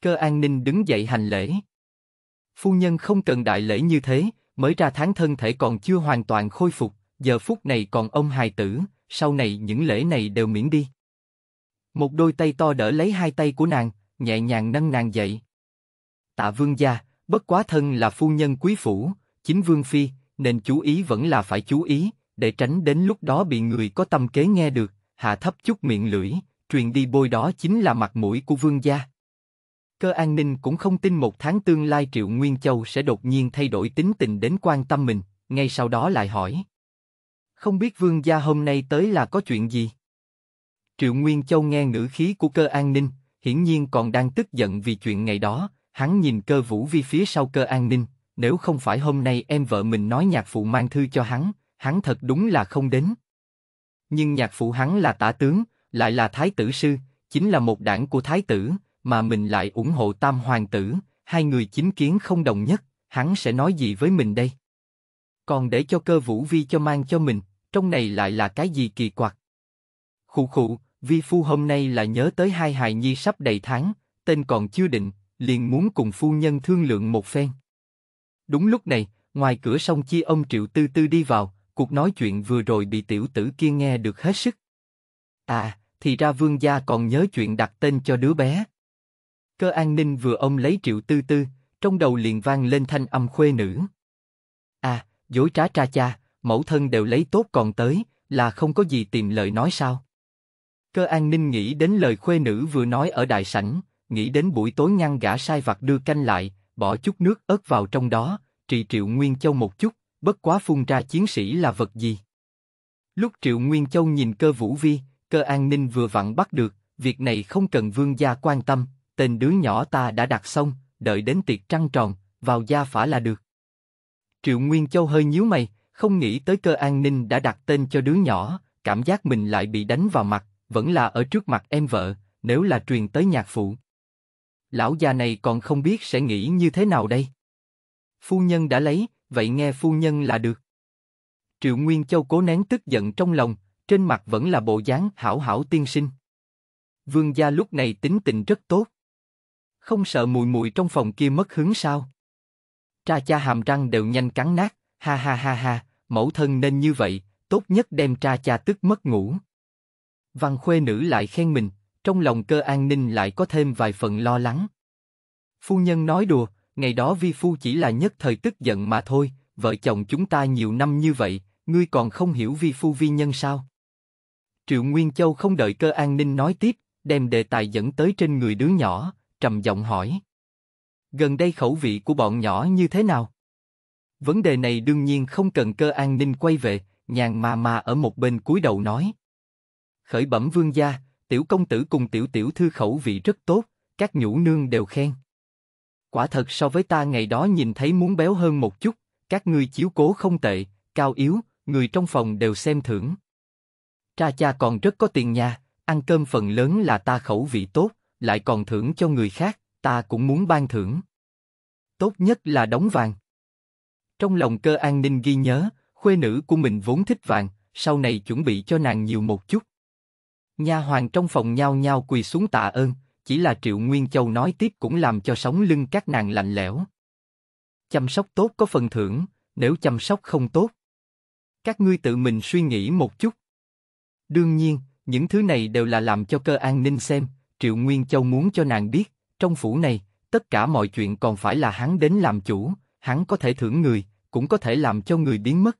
Cơ an ninh đứng dậy hành lễ. Phu nhân không cần đại lễ như thế, mới ra tháng thân thể còn chưa hoàn toàn khôi phục, giờ phút này còn ông hài tử, sau này những lễ này đều miễn đi. Một đôi tay to đỡ lấy hai tay của nàng, nhẹ nhàng nâng nàng dậy. Tạ vương gia, bất quá thân là phu nhân quý phủ, chính vương phi, nên chú ý vẫn là phải chú ý, để tránh đến lúc đó bị người có tâm kế nghe được, hạ thấp chút miệng lưỡi, truyền đi bôi đó chính là mặt mũi của vương gia. Cơ an ninh cũng không tin một tháng tương lai Triệu Nguyên Châu sẽ đột nhiên thay đổi tính tình đến quan tâm mình, ngay sau đó lại hỏi. Không biết vương gia hôm nay tới là có chuyện gì? Triệu Nguyên Châu nghe ngữ khí của cơ an ninh, hiển nhiên còn đang tức giận vì chuyện ngày đó, hắn nhìn cơ vũ vi phía sau cơ an ninh, nếu không phải hôm nay em vợ mình nói nhạc phụ mang thư cho hắn, hắn thật đúng là không đến. Nhưng nhạc phụ hắn là tả tướng, lại là thái tử sư, chính là một đảng của thái tử, mà mình lại ủng hộ tam hoàng tử, hai người chính kiến không đồng nhất, hắn sẽ nói gì với mình đây? Còn để cho cơ vũ vi cho mang cho mình, trong này lại là cái gì kỳ quặc? Khụ khụ, vi phu hôm nay là nhớ tới hai hài nhi sắp đầy tháng, tên còn chưa định, liền muốn cùng phu nhân thương lượng một phen. Đúng lúc này, ngoài cửa sông chi ông Triệu Tư Tư đi vào, cuộc nói chuyện vừa rồi bị tiểu tử kia nghe được hết sức. À, thì ra vương gia còn nhớ chuyện đặt tên cho đứa bé. Cơ an ninh vừa ông lấy Triệu Tư Tư, trong đầu liền vang lên thanh âm khuê nữ. À, dối trá tra cha, mẫu thân đều lấy tốt còn tới, là không có gì tìm lời nói sao. Cơ an ninh nghĩ đến lời khuê nữ vừa nói ở đại sảnh, nghĩ đến buổi tối ngăn gã sai vặt đưa canh lại, bỏ chút nước ớt vào trong đó, trị Triệu Nguyên Châu một chút, bất quá phun ra chiến sĩ là vật gì. Lúc Triệu Nguyên Châu nhìn cơ Vũ Vi, cơ an ninh vừa vặn bắt được, việc này không cần vương gia quan tâm, tên đứa nhỏ ta đã đặt xong, đợi đến tiệc trăng tròn, vào gia phả là được. Triệu Nguyên Châu hơi nhíu mày, không nghĩ tới cơ an ninh đã đặt tên cho đứa nhỏ, cảm giác mình lại bị đánh vào mặt, vẫn là ở trước mặt em vợ, nếu là truyền tới nhạc phụ. Lão già này còn không biết sẽ nghĩ như thế nào đây phu nhân đã lấy, vậy nghe phu nhân là được. Triệu Nguyên Châu cố nén tức giận trong lòng, trên mặt vẫn là bộ dáng hảo hảo tiên sinh. Vương gia lúc này tính tình rất tốt. Không sợ mùi mùi trong phòng kia mất hứng sao? Tra cha hàm răng đều nhanh cắn nát, ha ha ha ha, mẫu thân nên như vậy, tốt nhất đem tra cha tức mất ngủ. Văn khuê nữ lại khen mình, trong lòng cơ an ninh lại có thêm vài phần lo lắng. Phu nhân nói đùa, ngày đó vi phu chỉ là nhất thời tức giận mà thôi, vợ chồng chúng ta nhiều năm như vậy, ngươi còn không hiểu vi phu vi nhân sao? Triệu Nguyên Châu không đợi cơ an ninh nói tiếp, đem đề tài dẫn tới trên người đứa nhỏ, trầm giọng hỏi. Gần đây khẩu vị của bọn nhỏ như thế nào? Vấn đề này đương nhiên không cần cơ an ninh quay về, nhàn mà mà ở một bên cúi đầu nói. Khởi bẩm vương gia, tiểu công tử cùng tiểu tiểu thư khẩu vị rất tốt, các nhũ nương đều khen. Quả thật so với ta ngày đó nhìn thấy muốn béo hơn một chút, các ngươi chiếu cố không tệ, cao yếu, người trong phòng đều xem thưởng. Cha cha còn rất có tiền nha, ăn cơm phần lớn là ta khẩu vị tốt, lại còn thưởng cho người khác, ta cũng muốn ban thưởng. Tốt nhất là đóng vàng. Trong lòng cơ an ninh ghi nhớ, khuê nữ của mình vốn thích vàng, sau này chuẩn bị cho nàng nhiều một chút. Nha hoàng trong phòng nhao nhao quỳ xuống tạ ơn, chỉ là Triệu Nguyên Châu nói tiếp cũng làm cho sống lưng các nàng lạnh lẽo. Chăm sóc tốt có phần thưởng, nếu chăm sóc không tốt. Các ngươi tự mình suy nghĩ một chút. Đương nhiên, những thứ này đều là làm cho cơ an ninh xem, Triệu Nguyên Châu muốn cho nàng biết, trong phủ này, tất cả mọi chuyện còn phải là hắn đến làm chủ, hắn có thể thưởng người, cũng có thể làm cho người biến mất.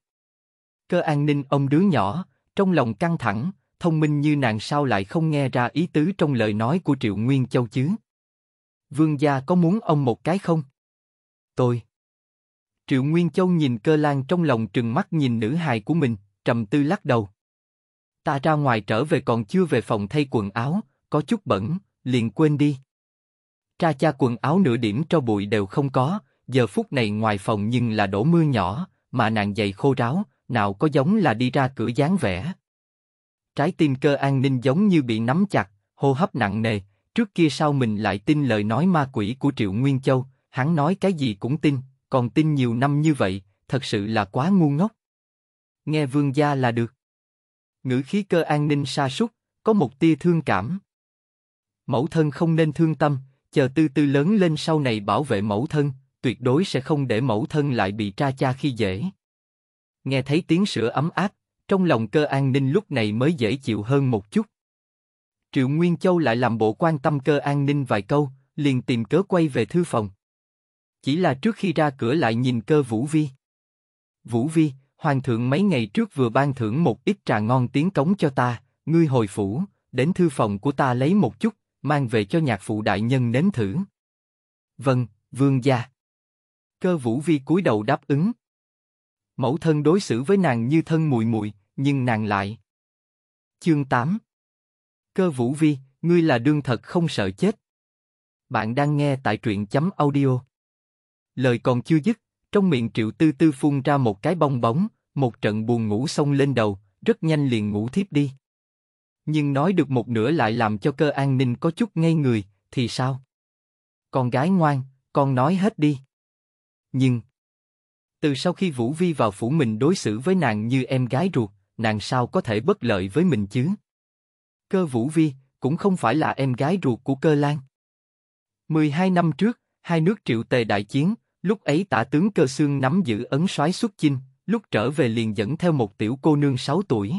Cơ an ninh ông đứa nhỏ, trong lòng căng thẳng, thông minh như nàng sao lại không nghe ra ý tứ trong lời nói của Triệu Nguyên Châu chứ? Vương gia có muốn ông một cái không? Tôi. Triệu Nguyên Châu nhìn cơ lan trong lòng trừng mắt nhìn nữ hài của mình, trầm tư lắc đầu. Ta ra ngoài trở về còn chưa về phòng thay quần áo, có chút bẩn, liền quên đi. Tra cha quần áo nửa điểm cho bụi đều không có, giờ phút này ngoài phòng nhưng là đổ mưa nhỏ, mà nàng giày khô ráo, nào có giống là đi ra cửa dáng vẻ. Trái tim cơ an ninh giống như bị nắm chặt, hô hấp nặng nề, trước kia sao mình lại tin lời nói ma quỷ của Triệu Nguyên Châu, hắn nói cái gì cũng tin, còn tin nhiều năm như vậy, thật sự là quá ngu ngốc. Nghe vương gia là được. Ngữ khí cơ an ninh sa sút, có một tia thương cảm. Mẫu thân không nên thương tâm, chờ tư tư lớn lên sau này bảo vệ mẫu thân, tuyệt đối sẽ không để mẫu thân lại bị tra cha khi dễ. Nghe thấy tiếng sữa ấm áp, trong lòng cơ an ninh lúc này mới dễ chịu hơn một chút. Triệu Nguyên Châu lại làm bộ quan tâm cơ an ninh vài câu, liền tìm cớ quay về thư phòng. Chỉ là trước khi ra cửa lại nhìn cơ Vũ Vi. Vũ Vi, Hoàng thượng mấy ngày trước vừa ban thưởng một ít trà ngon tiếng cống cho ta, ngươi hồi phủ, đến thư phòng của ta lấy một chút, mang về cho nhạc phụ đại nhân nếm thử. Vâng, vương gia. Cơ Vũ Vi cúi đầu đáp ứng. Mẫu thân đối xử với nàng như thân mùi mùi nhưng nàng lại. Chương 8 Cơ Vũ Vi, ngươi là đương thật không sợ chết. Bạn đang nghe tại truyện chấm audio. Lời còn chưa dứt, trong miệng triệu tư tư phun ra một cái bong bóng, một trận buồn ngủ xông lên đầu, rất nhanh liền ngủ thiếp đi. Nhưng nói được một nửa lại làm cho cơ an ninh có chút ngây người, thì sao? Con gái ngoan, con nói hết đi. Nhưng, từ sau khi Vũ Vi vào phủ mình đối xử với nàng như em gái ruột, nàng sao có thể bất lợi với mình chứ? Cơ Vũ Vi cũng không phải là em gái ruột của Cơ Lan. 12 năm trước, hai nước triệu tề đại chiến, lúc ấy tả tướng Cơ Sương nắm giữ ấn soái xuất chinh, lúc trở về liền dẫn theo một tiểu cô nương 6 tuổi.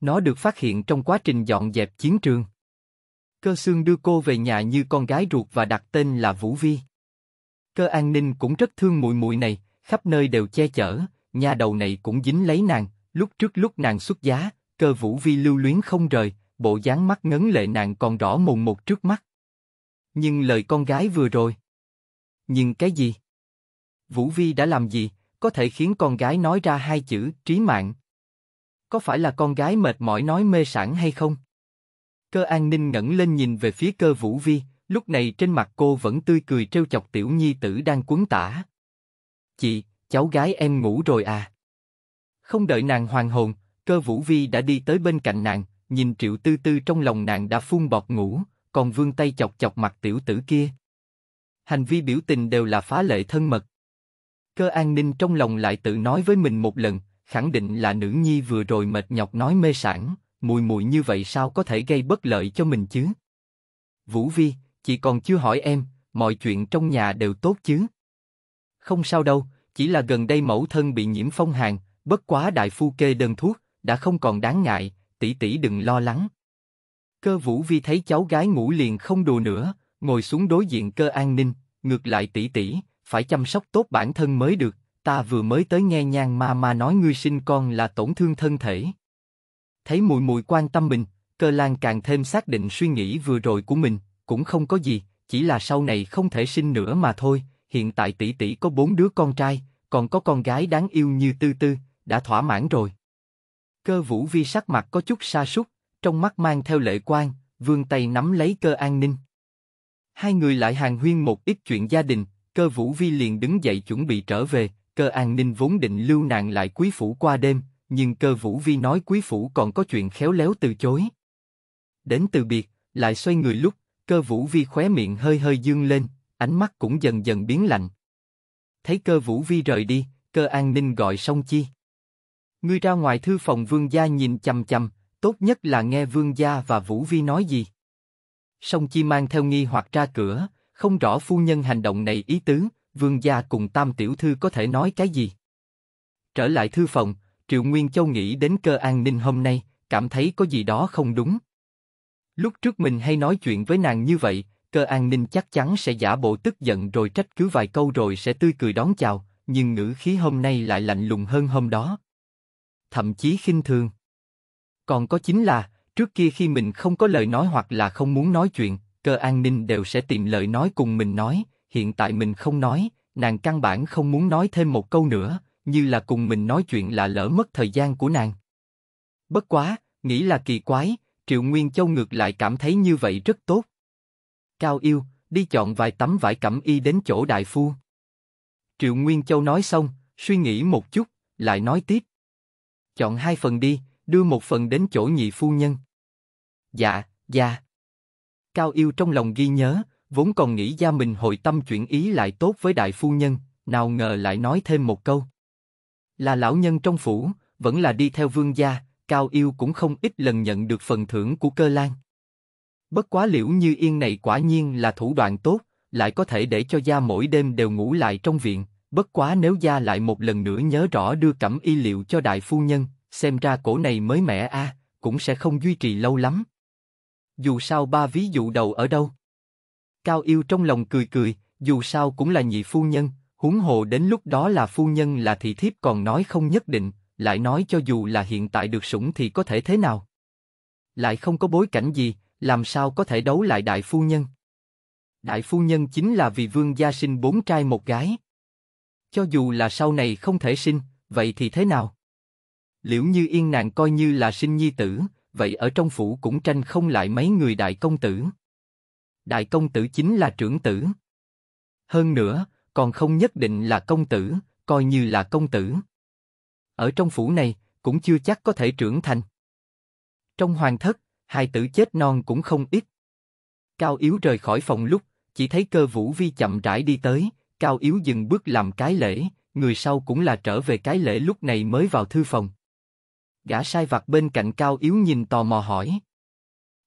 Nó được phát hiện trong quá trình dọn dẹp chiến trường. Cơ Sương đưa cô về nhà như con gái ruột và đặt tên là Vũ Vi. Cơ An Ninh cũng rất thương muội muội này, khắp nơi đều che chở, nhà đầu này cũng dính lấy nàng, Lúc trước lúc nàng xuất giá, cơ vũ vi lưu luyến không rời, bộ dáng mắt ngấn lệ nàng còn rõ mồn một trước mắt. Nhưng lời con gái vừa rồi. Nhưng cái gì? Vũ vi đã làm gì, có thể khiến con gái nói ra hai chữ trí mạng? Có phải là con gái mệt mỏi nói mê sản hay không? Cơ an ninh ngẩng lên nhìn về phía cơ vũ vi, lúc này trên mặt cô vẫn tươi cười trêu chọc tiểu nhi tử đang cuốn tả. Chị, cháu gái em ngủ rồi à? Không đợi nàng hoàn hồn, cơ vũ vi đã đi tới bên cạnh nàng, nhìn triệu tư tư trong lòng nàng đã phun bọt ngủ, còn vương tay chọc chọc mặt tiểu tử kia. Hành vi biểu tình đều là phá lệ thân mật. Cơ an ninh trong lòng lại tự nói với mình một lần, khẳng định là nữ nhi vừa rồi mệt nhọc nói mê sản, mùi mùi như vậy sao có thể gây bất lợi cho mình chứ? Vũ Vi, chị còn chưa hỏi em, mọi chuyện trong nhà đều tốt chứ? Không sao đâu, chỉ là gần đây mẫu thân bị nhiễm phong hàn, Bất quá đại phu kê đơn thuốc, đã không còn đáng ngại, tỷ tỷ đừng lo lắng. Cơ Vũ Vi thấy cháu gái ngủ liền không đùa nữa, ngồi xuống đối diện Cơ An Ninh, ngược lại tỷ tỷ, phải chăm sóc tốt bản thân mới được, ta vừa mới tới nghe nhang ma ma nói ngươi sinh con là tổn thương thân thể. Thấy mùi mùi quan tâm mình, Cơ Lan càng thêm xác định suy nghĩ vừa rồi của mình, cũng không có gì, chỉ là sau này không thể sinh nữa mà thôi, hiện tại tỷ tỷ có bốn đứa con trai, còn có con gái đáng yêu như Tư Tư, đã thỏa mãn rồi. Cơ Vũ Vi sắc mặt có chút xa sút, trong mắt mang theo lệ quan. Vương tay nắm lấy Cơ An Ninh. Hai người lại hàng huyên một ít chuyện gia đình, Cơ Vũ Vi liền đứng dậy chuẩn bị trở về, Cơ An Ninh vốn định lưu nàng lại quý phủ qua đêm, nhưng Cơ Vũ Vi nói quý phủ còn có chuyện khéo léo từ chối. Đến từ biệt, lại xoay người lúc, Cơ Vũ Vi khóe miệng hơi hơi dương lên, ánh mắt cũng dần dần biến lạnh. Thấy Cơ Vũ Vi rời đi, Cơ An Ninh gọi Song Chi. Ngươi ra ngoài thư phòng vương gia nhìn chầm chầm, tốt nhất là nghe vương gia và Vũ Vi nói gì. Song Chi mang theo nghi hoặc ra cửa, không rõ phu nhân hành động này ý tứ, vương gia cùng tam tiểu thư có thể nói cái gì. Trở lại thư phòng, Triệu Nguyên Châu nghĩ đến cơ an ninh hôm nay, cảm thấy có gì đó không đúng. Lúc trước mình hay nói chuyện với nàng như vậy, cơ an ninh chắc chắn sẽ giả bộ tức giận rồi trách cứ vài câu rồi sẽ tươi cười đón chào, nhưng ngữ khí hôm nay lại lạnh lùng hơn hôm đó thậm chí khinh thường. Còn có chính là, trước kia khi mình không có lời nói hoặc là không muốn nói chuyện, cơ an ninh đều sẽ tìm lời nói cùng mình nói, hiện tại mình không nói, nàng căn bản không muốn nói thêm một câu nữa, như là cùng mình nói chuyện là lỡ mất thời gian của nàng. Bất quá, nghĩ là kỳ quái, Triệu Nguyên Châu ngược lại cảm thấy như vậy rất tốt. Cao yêu, đi chọn vài tấm vải cẩm y đến chỗ đại phu. Triệu Nguyên Châu nói xong, suy nghĩ một chút, lại nói tiếp chọn hai phần đi, đưa một phần đến chỗ nhị phu nhân. Dạ, dạ. Cao yêu trong lòng ghi nhớ, vốn còn nghĩ gia mình hội tâm chuyển ý lại tốt với đại phu nhân, nào ngờ lại nói thêm một câu. Là lão nhân trong phủ, vẫn là đi theo vương gia, Cao yêu cũng không ít lần nhận được phần thưởng của cơ lan. Bất quá liễu như yên này quả nhiên là thủ đoạn tốt, lại có thể để cho gia mỗi đêm đều ngủ lại trong viện, Bất quá nếu gia lại một lần nữa nhớ rõ đưa cẩm y liệu cho đại phu nhân, xem ra cổ này mới mẻ a, cũng sẽ không duy trì lâu lắm. Dù sao ba ví dụ đầu ở đâu? Cao yêu trong lòng cười cười, dù sao cũng là nhị phu nhân, huống hồ đến lúc đó là phu nhân là thị thiếp còn nói không nhất định, lại nói cho dù là hiện tại được sủng thì có thể thế nào? Lại không có bối cảnh gì, làm sao có thể đấu lại đại phu nhân? Đại phu nhân chính là vì vương gia sinh bốn trai một gái. Cho dù là sau này không thể sinh, vậy thì thế nào? Liễu Như Yên nàng coi như là sinh nhi tử, vậy ở trong phủ cũng tranh không lại mấy người đại công tử. Đại công tử chính là trưởng tử. Hơn nữa, còn không nhất định là công tử, coi như là công tử. Ở trong phủ này, cũng chưa chắc có thể trưởng thành. Trong hoàng thất, hai tử chết non cũng không ít. Cao Yếu rời khỏi phòng lúc, chỉ thấy cơ vũ vi chậm rãi đi tới, Cao Yếu dừng bước làm cái lễ, người sau cũng là trở về cái lễ lúc này mới vào thư phòng. Gã sai vặt bên cạnh Cao Yếu nhìn tò mò hỏi.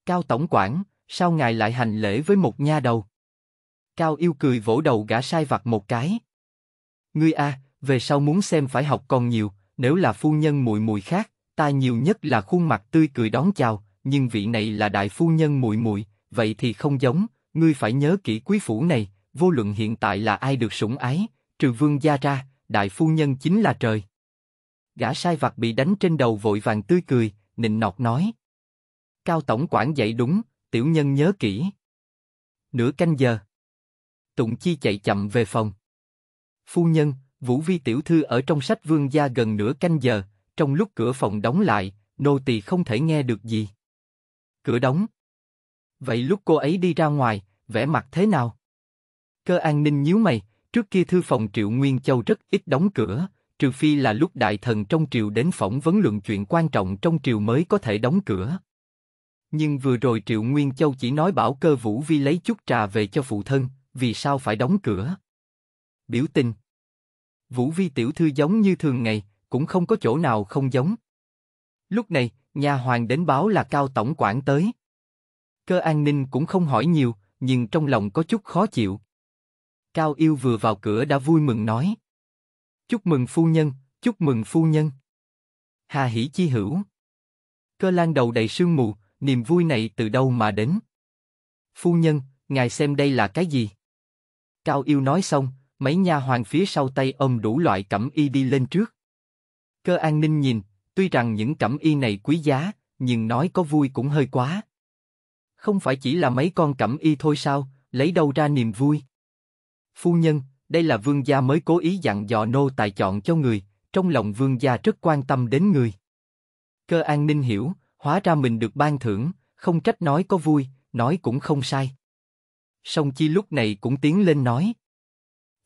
Cao Tổng quản, sao ngài lại hành lễ với một nha đầu? Cao yêu cười vỗ đầu gã sai vặt một cái. Ngươi a, à, về sau muốn xem phải học còn nhiều, nếu là phu nhân mùi mùi khác, ta nhiều nhất là khuôn mặt tươi cười đón chào, nhưng vị này là đại phu nhân mùi mùi, vậy thì không giống, ngươi phải nhớ kỹ quý phủ này, vô luận hiện tại là ai được sủng ái, trừ vương gia ra, đại phu nhân chính là trời. Gã sai vặt bị đánh trên đầu vội vàng tươi cười, nịnh nọt nói. Cao tổng quản dạy đúng, tiểu nhân nhớ kỹ. Nửa canh giờ. Tụng chi chạy chậm về phòng. Phu nhân, Vũ Vi tiểu thư ở trong sách vương gia gần nửa canh giờ, trong lúc cửa phòng đóng lại, nô tỳ không thể nghe được gì. Cửa đóng. Vậy lúc cô ấy đi ra ngoài, vẻ mặt thế nào? Cơ an ninh nhíu mày, trước kia thư phòng Triệu Nguyên Châu rất ít đóng cửa, trừ phi là lúc đại thần trong triều đến phỏng vấn luận chuyện quan trọng trong triều mới có thể đóng cửa. Nhưng vừa rồi Triệu Nguyên Châu chỉ nói bảo cơ Vũ Vi lấy chút trà về cho phụ thân, vì sao phải đóng cửa? Biểu tình Vũ Vi tiểu thư giống như thường ngày, cũng không có chỗ nào không giống. Lúc này, nhà hoàng đến báo là cao tổng quản tới. Cơ an ninh cũng không hỏi nhiều, nhưng trong lòng có chút khó chịu. Cao Yêu vừa vào cửa đã vui mừng nói. Chúc mừng phu nhân, chúc mừng phu nhân. Hà hỉ chi hữu. Cơ lan đầu đầy sương mù, niềm vui này từ đâu mà đến? Phu nhân, ngài xem đây là cái gì? Cao Yêu nói xong, mấy nha hoàng phía sau tay ôm đủ loại cẩm y đi lên trước. Cơ an ninh nhìn, tuy rằng những cẩm y này quý giá, nhưng nói có vui cũng hơi quá. Không phải chỉ là mấy con cẩm y thôi sao, lấy đâu ra niềm vui? Phu nhân, đây là vương gia mới cố ý dặn dò nô tài chọn cho người, trong lòng vương gia rất quan tâm đến người. Cơ an ninh hiểu, hóa ra mình được ban thưởng, không trách nói có vui, nói cũng không sai. Song Chi lúc này cũng tiến lên nói.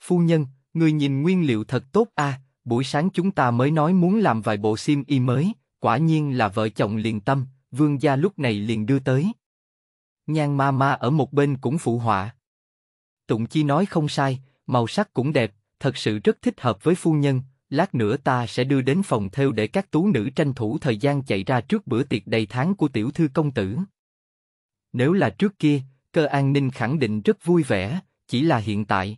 Phu nhân, người nhìn nguyên liệu thật tốt a. À, buổi sáng chúng ta mới nói muốn làm vài bộ sim y mới, quả nhiên là vợ chồng liền tâm, vương gia lúc này liền đưa tới. Nhan ma ma ở một bên cũng phụ họa. Tụng Chi nói không sai, màu sắc cũng đẹp, thật sự rất thích hợp với phu nhân, lát nữa ta sẽ đưa đến phòng theo để các tú nữ tranh thủ thời gian chạy ra trước bữa tiệc đầy tháng của tiểu thư công tử. Nếu là trước kia, cơ an ninh khẳng định rất vui vẻ, chỉ là hiện tại.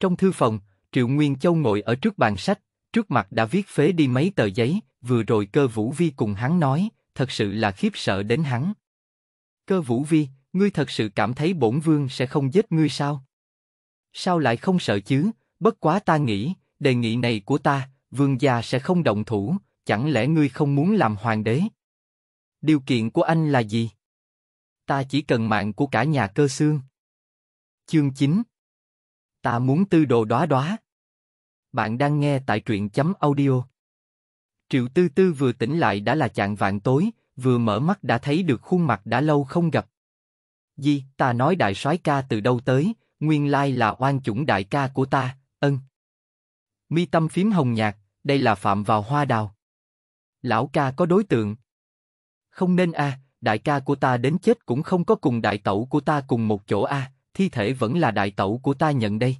Trong thư phòng, Triệu Nguyên Châu ngồi ở trước bàn sách, trước mặt đã viết phế đi mấy tờ giấy, vừa rồi cơ vũ vi cùng hắn nói, thật sự là khiếp sợ đến hắn. Cơ vũ vi, ngươi thật sự cảm thấy bổn vương sẽ không giết ngươi sao? Sao lại không sợ chứ? Bất quá ta nghĩ, đề nghị này của ta, vương gia sẽ không động thủ, chẳng lẽ ngươi không muốn làm hoàng đế? Điều kiện của anh là gì? Ta chỉ cần mạng của cả nhà cơ xương. Chương 9 Ta muốn tư đồ đóa đóa. Bạn đang nghe tại truyện chấm audio. Triệu Tư Tư vừa tỉnh lại đã là chạng vạn tối, vừa mở mắt đã thấy được khuôn mặt đã lâu không gặp. Di, ta nói đại soái ca từ đâu tới, nguyên lai là oan chủng đại ca của ta, ân. Mi tâm phím hồng nhạt, đây là phạm vào hoa đào. Lão ca có đối tượng. Không nên a, đại ca của ta đến chết cũng không có cùng đại tẩu của ta cùng một chỗ a, thi thể vẫn là đại tẩu của ta nhận đây.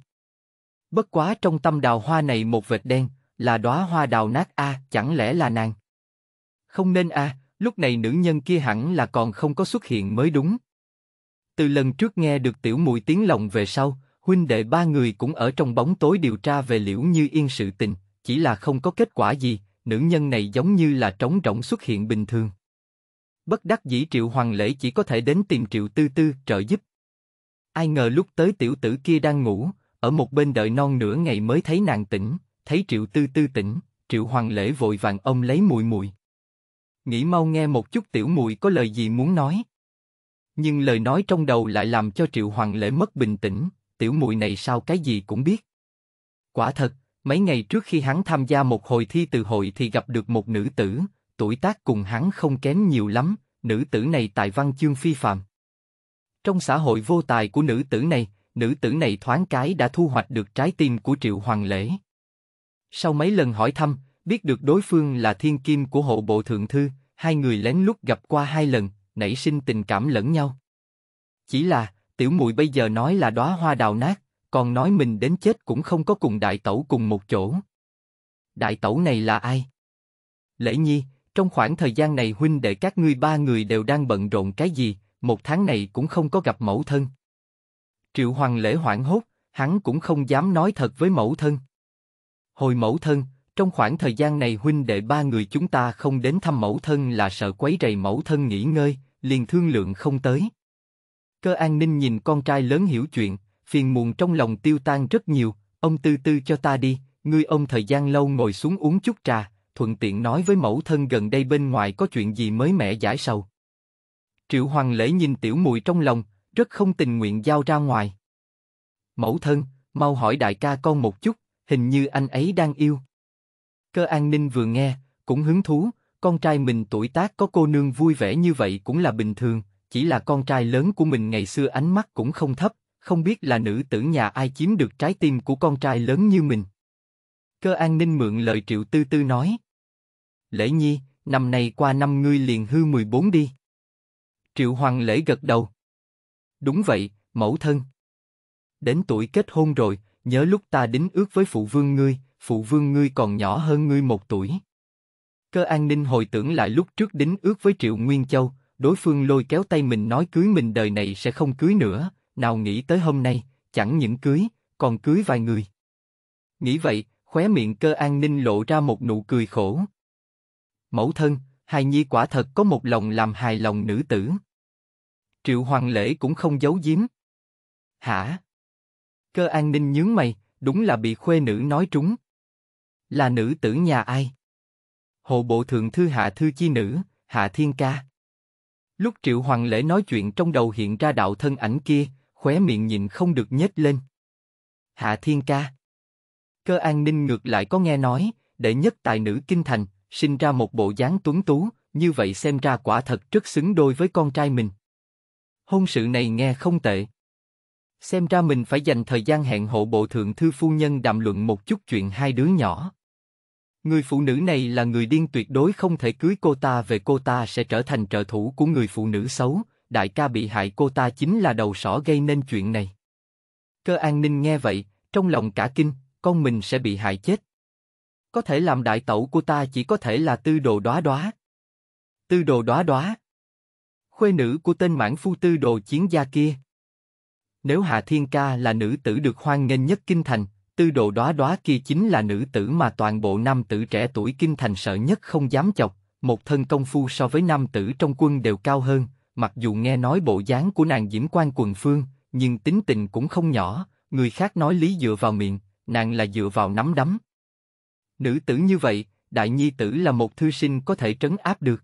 Bất quá trong tâm đào hoa này một vệt đen, là đóa hoa đào nát a, chẳng lẽ là nàng? Không nên a, lúc này nữ nhân kia hẳn là còn không có xuất hiện mới đúng. Từ lần trước nghe được tiểu mùi tiếng lòng về sau, huynh đệ ba người cũng ở trong bóng tối điều tra về liễu như yên sự tình, chỉ là không có kết quả gì, nữ nhân này giống như là trống rỗng xuất hiện bình thường. Bất đắc dĩ triệu hoàng lễ chỉ có thể đến tìm triệu tư tư trợ giúp. Ai ngờ lúc tới tiểu tử kia đang ngủ, ở một bên đợi non nửa ngày mới thấy nàng tỉnh, thấy triệu tư tư tỉnh, triệu hoàng lễ vội vàng ông lấy mùi mùi. Nghĩ mau nghe một chút tiểu mùi có lời gì muốn nói. Nhưng lời nói trong đầu lại làm cho Triệu Hoàng Lễ mất bình tĩnh, tiểu muội này sao cái gì cũng biết. Quả thật, mấy ngày trước khi hắn tham gia một hồi thi từ hội thì gặp được một nữ tử, tuổi tác cùng hắn không kém nhiều lắm, nữ tử này tài văn chương phi phàm. Trong xã hội vô tài của nữ tử này, nữ tử này thoáng cái đã thu hoạch được trái tim của Triệu Hoàng Lễ. Sau mấy lần hỏi thăm, biết được đối phương là thiên kim của hộ bộ thượng thư, hai người lén lút gặp qua hai lần, nảy sinh tình cảm lẫn nhau. Chỉ là, tiểu muội bây giờ nói là đóa hoa đào nát, còn nói mình đến chết cũng không có cùng đại tẩu cùng một chỗ. Đại tẩu này là ai? Lễ nhi, trong khoảng thời gian này huynh đệ các ngươi ba người đều đang bận rộn cái gì, một tháng này cũng không có gặp mẫu thân. Triệu Hoàng lễ hoảng hốt, hắn cũng không dám nói thật với mẫu thân. Hồi mẫu thân, trong khoảng thời gian này huynh đệ ba người chúng ta không đến thăm mẫu thân là sợ quấy rầy mẫu thân nghỉ ngơi, liền thương lượng không tới. Cơ an ninh nhìn con trai lớn hiểu chuyện, phiền muộn trong lòng tiêu tan rất nhiều, ông tư tư cho ta đi, ngươi ông thời gian lâu ngồi xuống uống chút trà, thuận tiện nói với mẫu thân gần đây bên ngoài có chuyện gì mới mẻ giải sầu. Triệu Hoàng Lễ nhìn tiểu mùi trong lòng, rất không tình nguyện giao ra ngoài. Mẫu thân, mau hỏi đại ca con một chút, hình như anh ấy đang yêu. Cơ an ninh vừa nghe, cũng hứng thú, con trai mình tuổi tác có cô nương vui vẻ như vậy cũng là bình thường, chỉ là con trai lớn của mình ngày xưa ánh mắt cũng không thấp, không biết là nữ tử nhà ai chiếm được trái tim của con trai lớn như mình. Cơ an ninh mượn lời triệu tư tư nói. Lễ nhi, năm nay qua năm ngươi liền hư 14 đi. Triệu hoàng lễ gật đầu. Đúng vậy, mẫu thân. Đến tuổi kết hôn rồi, nhớ lúc ta đính ước với phụ vương ngươi, phụ vương ngươi còn nhỏ hơn ngươi một tuổi. Cơ an ninh hồi tưởng lại lúc trước đính ước với Triệu Nguyên Châu, đối phương lôi kéo tay mình nói cưới mình đời này sẽ không cưới nữa, nào nghĩ tới hôm nay, chẳng những cưới, còn cưới vài người. Nghĩ vậy, khóe miệng cơ an ninh lộ ra một nụ cười khổ. Mẫu thân, hài nhi quả thật có một lòng làm hài lòng nữ tử. Triệu Hoàng Lễ cũng không giấu giếm. Hả? Cơ an ninh nhướng mày, đúng là bị khuê nữ nói trúng. Là nữ tử nhà ai? Hộ Bộ Thượng Thư Hạ Thư Chi Nữ, Hạ Thiên Ca. Lúc Triệu Hoàng Lễ nói chuyện trong đầu hiện ra đạo thân ảnh kia, khóe miệng nhìn không được nhếch lên. Hạ Thiên Ca. Cơ an ninh ngược lại có nghe nói, đệ nhất tài nữ kinh thành, sinh ra một bộ dáng tuấn tú, như vậy xem ra quả thật rất xứng đôi với con trai mình. Hôn sự này nghe không tệ. Xem ra mình phải dành thời gian hẹn hộ bộ thượng thư phu nhân đàm luận một chút chuyện hai đứa nhỏ. Người phụ nữ này là người điên tuyệt đối không thể cưới cô ta về cô ta sẽ trở thành trợ thủ của người phụ nữ xấu, đại ca bị hại cô ta chính là đầu sỏ gây nên chuyện này. Cơ an ninh nghe vậy, trong lòng cả kinh, con mình sẽ bị hại chết. Có thể làm đại tẩu của ta chỉ có thể là tư đồ đóa đóa. Tư đồ đóa đóa. Khuê nữ của tên mãn phu tư đồ chiến gia kia. Nếu Hạ Thiên Ca là nữ tử được hoan nghênh nhất kinh thành, Tư đồ đóa đóa kia chính là nữ tử mà toàn bộ nam tử trẻ tuổi kinh thành sợ nhất không dám chọc, một thân công phu so với nam tử trong quân đều cao hơn, mặc dù nghe nói bộ dáng của nàng diễm quan quần phương, nhưng tính tình cũng không nhỏ, người khác nói lý dựa vào miệng, nàng là dựa vào nắm đấm. Nữ tử như vậy, đại nhi tử là một thư sinh có thể trấn áp được.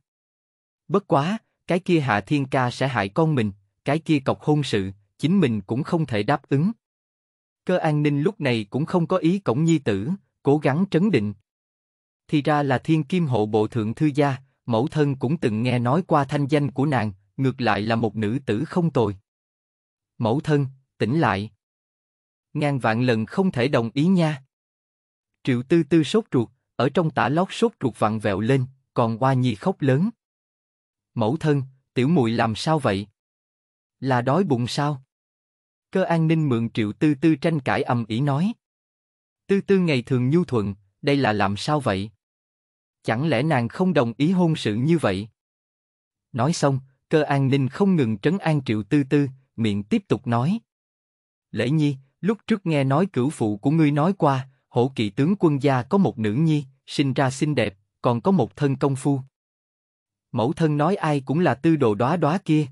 Bất quá, cái kia hạ thiên ca sẽ hại con mình, cái kia cọc hôn sự, chính mình cũng không thể đáp ứng. Cơ an ninh lúc này cũng không có ý cổng nhi tử, cố gắng trấn định. Thì ra là thiên kim hộ bộ thượng thư gia, mẫu thân cũng từng nghe nói qua thanh danh của nàng, ngược lại là một nữ tử không tồi. Mẫu thân, tỉnh lại. Ngàn vạn lần không thể đồng ý nha. Triệu tư tư sốt ruột, ở trong tả lót sốt ruột vặn vẹo lên, còn Hoa Nhi khóc lớn. Mẫu thân, tiểu muội làm sao vậy? Là đói bụng sao? cơ an ninh mượn triệu tư tư tranh cãi ầm ĩ nói. Tư tư ngày thường nhu thuận, đây là làm sao vậy? Chẳng lẽ nàng không đồng ý hôn sự như vậy? Nói xong, cơ an ninh không ngừng trấn an triệu tư tư, miệng tiếp tục nói. Lễ nhi, lúc trước nghe nói cửu phụ của ngươi nói qua, hổ kỵ tướng quân gia có một nữ nhi, sinh ra xinh đẹp, còn có một thân công phu. Mẫu thân nói ai cũng là tư đồ đóa đóa kia.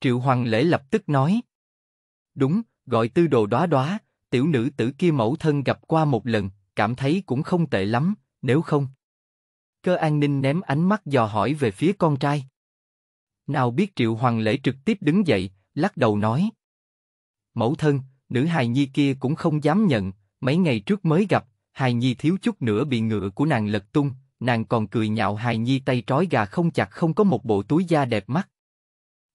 Triệu Hoàng Lễ lập tức nói. Đúng, gọi tư đồ đóa đóa, tiểu nữ tử kia mẫu thân gặp qua một lần, cảm thấy cũng không tệ lắm, nếu không. Cơ an ninh ném ánh mắt dò hỏi về phía con trai. Nào biết Triệu Hoàng Lễ trực tiếp đứng dậy, lắc đầu nói. Mẫu thân, nữ hài nhi kia cũng không dám nhận, mấy ngày trước mới gặp, hài nhi thiếu chút nữa bị ngựa của nàng lật tung, nàng còn cười nhạo hài nhi tay trói gà không chặt không có một bộ túi da đẹp mắt.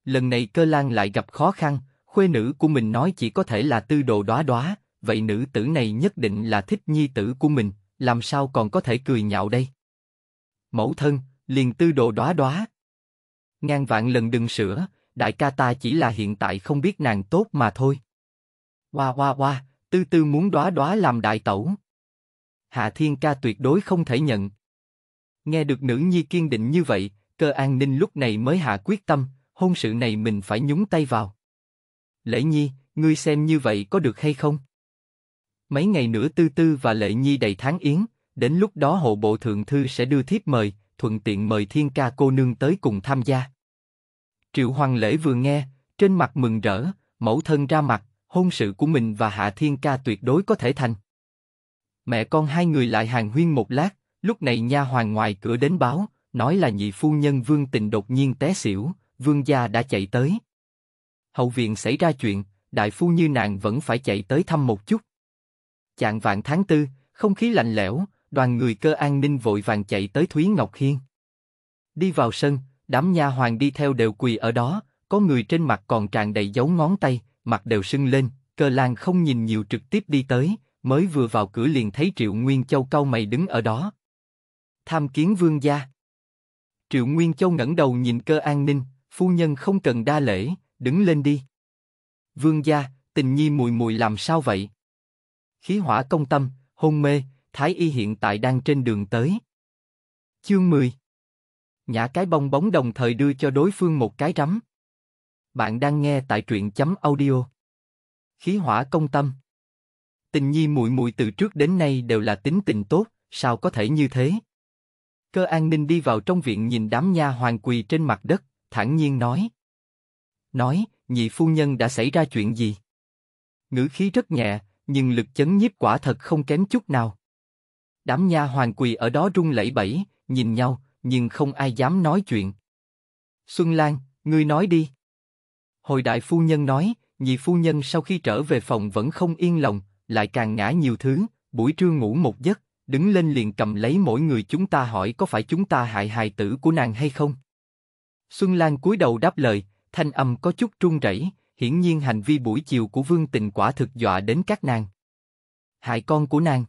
Lần này cơ lan lại gặp khó khăn, khuê nữ của mình nói chỉ có thể là tư đồ đóa đóa, vậy nữ tử này nhất định là thích nhi tử của mình, làm sao còn có thể cười nhạo đây? Mẫu thân, liền tư đồ đóa đóa. ngang vạn lần đừng sửa, đại ca ta chỉ là hiện tại không biết nàng tốt mà thôi. Hoa hoa hoa, tư tư muốn đóa đóa làm đại tẩu. Hạ Thiên ca tuyệt đối không thể nhận. Nghe được nữ nhi kiên định như vậy, cơ an ninh lúc này mới hạ quyết tâm, hôn sự này mình phải nhúng tay vào. Lễ Nhi, ngươi xem như vậy có được hay không? Mấy ngày nữa Tư Tư và Lễ Nhi đầy tháng yến, đến lúc đó hộ bộ thượng thư sẽ đưa thiếp mời, thuận tiện mời thiên ca cô nương tới cùng tham gia. Triệu Hoàng Lễ vừa nghe, trên mặt mừng rỡ, mẫu thân ra mặt, hôn sự của mình và Hạ Thiên Ca tuyệt đối có thể thành. Mẹ con hai người lại hàng huyên một lát, lúc này nha hoàng ngoài cửa đến báo, nói là nhị phu nhân Vương Tình đột nhiên té xỉu, Vương gia đã chạy tới, hậu viện xảy ra chuyện, đại phu như nàng vẫn phải chạy tới thăm một chút. Chạng vạn tháng tư, không khí lạnh lẽo, đoàn người cơ an ninh vội vàng chạy tới Thúy Ngọc Hiên. Đi vào sân, đám nha hoàng đi theo đều quỳ ở đó, có người trên mặt còn tràn đầy dấu ngón tay, mặt đều sưng lên, cơ lan không nhìn nhiều trực tiếp đi tới, mới vừa vào cửa liền thấy Triệu Nguyên Châu cau mày đứng ở đó. Tham kiến vương gia. Triệu Nguyên Châu ngẩng đầu nhìn cơ an ninh, phu nhân không cần đa lễ, đứng lên đi. Vương gia, tình nhi mùi mùi làm sao vậy? Khí hỏa công tâm, hôn mê, thái y hiện tại đang trên đường tới. Chương 10 Nhã cái bong bóng đồng thời đưa cho đối phương một cái rắm. Bạn đang nghe tại truyện chấm audio. Khí hỏa công tâm Tình nhi mùi mùi từ trước đến nay đều là tính tình tốt, sao có thể như thế? Cơ an ninh đi vào trong viện nhìn đám nha hoàng quỳ trên mặt đất, thản nhiên nói nói, nhị phu nhân đã xảy ra chuyện gì? Ngữ khí rất nhẹ, nhưng lực chấn nhiếp quả thật không kém chút nào. Đám nha hoàng quỳ ở đó rung lẩy bẩy, nhìn nhau, nhưng không ai dám nói chuyện. Xuân Lan, ngươi nói đi. Hồi đại phu nhân nói, nhị phu nhân sau khi trở về phòng vẫn không yên lòng, lại càng ngã nhiều thứ, buổi trưa ngủ một giấc, đứng lên liền cầm lấy mỗi người chúng ta hỏi có phải chúng ta hại hài tử của nàng hay không. Xuân Lan cúi đầu đáp lời, thanh âm có chút run rẩy, hiển nhiên hành vi buổi chiều của Vương Tình quả thực dọa đến các nàng. Hại con của nàng.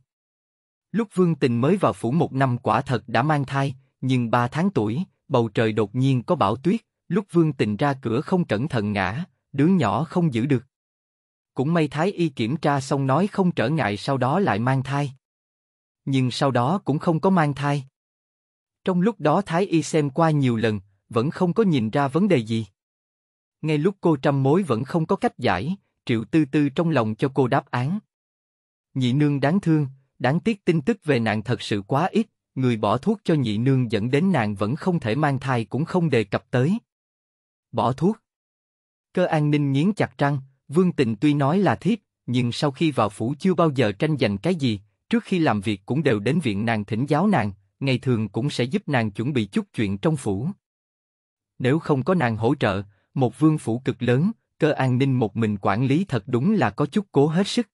Lúc Vương Tình mới vào phủ một năm quả thật đã mang thai, nhưng ba tháng tuổi, bầu trời đột nhiên có bão tuyết, lúc Vương Tình ra cửa không cẩn thận ngã, đứa nhỏ không giữ được. Cũng may Thái Y kiểm tra xong nói không trở ngại sau đó lại mang thai. Nhưng sau đó cũng không có mang thai. Trong lúc đó Thái Y xem qua nhiều lần, vẫn không có nhìn ra vấn đề gì. Ngay lúc cô trăm mối vẫn không có cách giải, Triệu Tư Tư trong lòng cho cô đáp án. Nhị nương đáng thương, đáng tiếc tin tức về nàng thật sự quá ít, người bỏ thuốc cho nhị nương dẫn đến nàng vẫn không thể mang thai cũng không đề cập tới. Bỏ thuốc. Cơ an ninh nghiến chặt răng, Vương Tịnh tuy nói là thiếp, nhưng sau khi vào phủ chưa bao giờ tranh giành cái gì, trước khi làm việc cũng đều đến viện nàng thỉnh giáo nàng, ngày thường cũng sẽ giúp nàng chuẩn bị chút chuyện trong phủ. Nếu không có nàng hỗ trợ, một vương phủ cực lớn, cơ an ninh một mình quản lý thật đúng là có chút cố hết sức.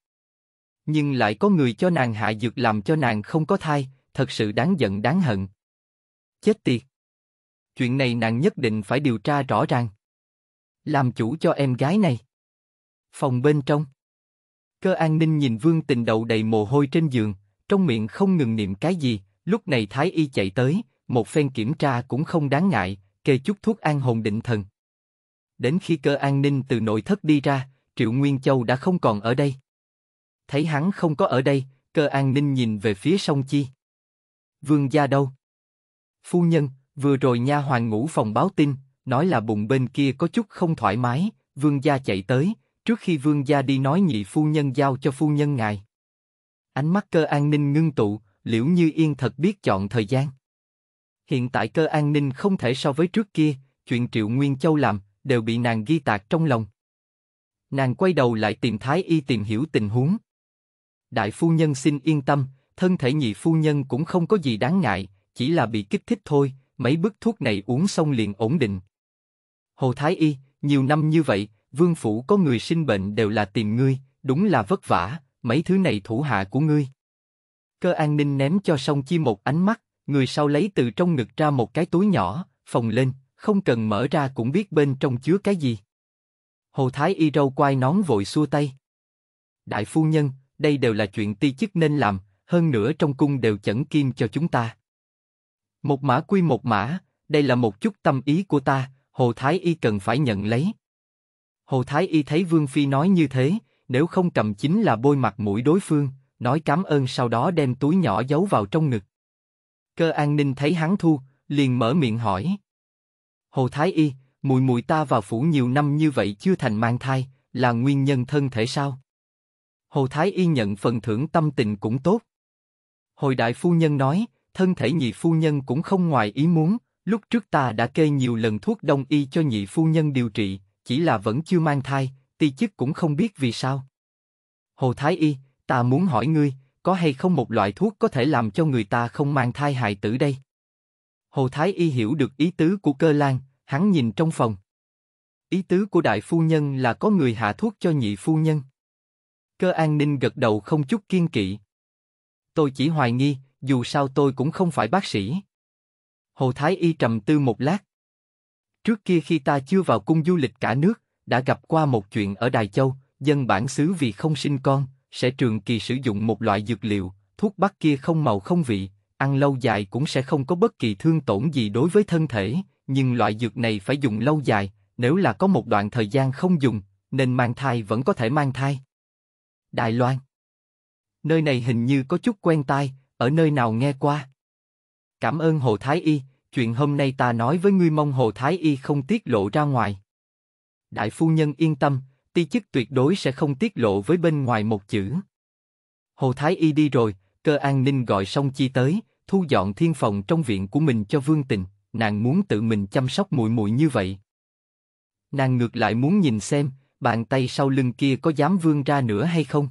Nhưng lại có người cho nàng hạ dược làm cho nàng không có thai, thật sự đáng giận đáng hận. Chết tiệt. Chuyện này nàng nhất định phải điều tra rõ ràng. Làm chủ cho em gái này. Phòng bên trong. Cơ an ninh nhìn vương tình đầu đầy mồ hôi trên giường, trong miệng không ngừng niệm cái gì, lúc này thái y chạy tới, một phen kiểm tra cũng không đáng ngại, kê chút thuốc an hồn định thần. Đến khi cơ an ninh từ nội thất đi ra, Triệu Nguyên Châu đã không còn ở đây. Thấy hắn không có ở đây, cơ an ninh nhìn về phía sông Chi. Vương gia đâu? Phu nhân, vừa rồi nha hoàng ngủ phòng báo tin, nói là bụng bên kia có chút không thoải mái, vương gia chạy tới, trước khi vương gia đi nói nhị phu nhân giao cho phu nhân ngài. Ánh mắt cơ an ninh ngưng tụ, liễu như yên thật biết chọn thời gian. Hiện tại cơ an ninh không thể so với trước kia, chuyện Triệu Nguyên Châu làm, đều bị nàng ghi tạc trong lòng. Nàng quay đầu lại tìm Thái Y tìm hiểu tình huống. Đại phu nhân xin yên tâm, thân thể nhị phu nhân cũng không có gì đáng ngại, chỉ là bị kích thích thôi, mấy bước thuốc này uống xong liền ổn định. Hồ Thái Y, nhiều năm như vậy, vương phủ có người sinh bệnh đều là tìm ngươi, đúng là vất vả, mấy thứ này thủ hạ của ngươi. Cơ an ninh ném cho song chi một ánh mắt, người sau lấy từ trong ngực ra một cái túi nhỏ, phòng lên, không cần mở ra cũng biết bên trong chứa cái gì. Hồ Thái Y râu quai nón vội xua tay. Đại phu nhân, đây đều là chuyện ti chức nên làm, hơn nữa trong cung đều chẩn kim cho chúng ta. Một mã quy một mã, đây là một chút tâm ý của ta, Hồ Thái Y cần phải nhận lấy. Hồ Thái Y thấy Vương Phi nói như thế, nếu không cầm chính là bôi mặt mũi đối phương, nói cảm ơn sau đó đem túi nhỏ giấu vào trong ngực. Cơ an ninh thấy hắn thu, liền mở miệng hỏi. Hồ Thái Y, mùi mùi ta vào phủ nhiều năm như vậy chưa thành mang thai, là nguyên nhân thân thể sao? Hồ Thái Y nhận phần thưởng tâm tình cũng tốt. Hồi đại phu nhân nói, thân thể nhị phu nhân cũng không ngoài ý muốn, lúc trước ta đã kê nhiều lần thuốc đông y cho nhị phu nhân điều trị, chỉ là vẫn chưa mang thai, ti chức cũng không biết vì sao. Hồ Thái Y, ta muốn hỏi ngươi, có hay không một loại thuốc có thể làm cho người ta không mang thai hại tử đây? Hồ Thái Y hiểu được ý tứ của cơ lan, hắn nhìn trong phòng. Ý tứ của đại phu nhân là có người hạ thuốc cho nhị phu nhân. Cơ an ninh gật đầu không chút kiên kỵ. Tôi chỉ hoài nghi, dù sao tôi cũng không phải bác sĩ. Hồ Thái Y trầm tư một lát. Trước kia khi ta chưa vào cung du lịch cả nước, đã gặp qua một chuyện ở Đài Châu, dân bản xứ vì không sinh con, sẽ trường kỳ sử dụng một loại dược liệu, thuốc bắc kia không màu không vị, ăn lâu dài cũng sẽ không có bất kỳ thương tổn gì đối với thân thể, nhưng loại dược này phải dùng lâu dài, nếu là có một đoạn thời gian không dùng, nên mang thai vẫn có thể mang thai. Đài Loan Nơi này hình như có chút quen tai, ở nơi nào nghe qua. Cảm ơn Hồ Thái Y, chuyện hôm nay ta nói với ngươi mong Hồ Thái Y không tiết lộ ra ngoài. Đại phu nhân yên tâm, ti chức tuyệt đối sẽ không tiết lộ với bên ngoài một chữ. Hồ Thái Y đi rồi, cơ an ninh gọi song chi tới, thu dọn thiên phòng trong viện của mình cho vương tình, nàng muốn tự mình chăm sóc muội muội như vậy. Nàng ngược lại muốn nhìn xem, bàn tay sau lưng kia có dám vương ra nữa hay không.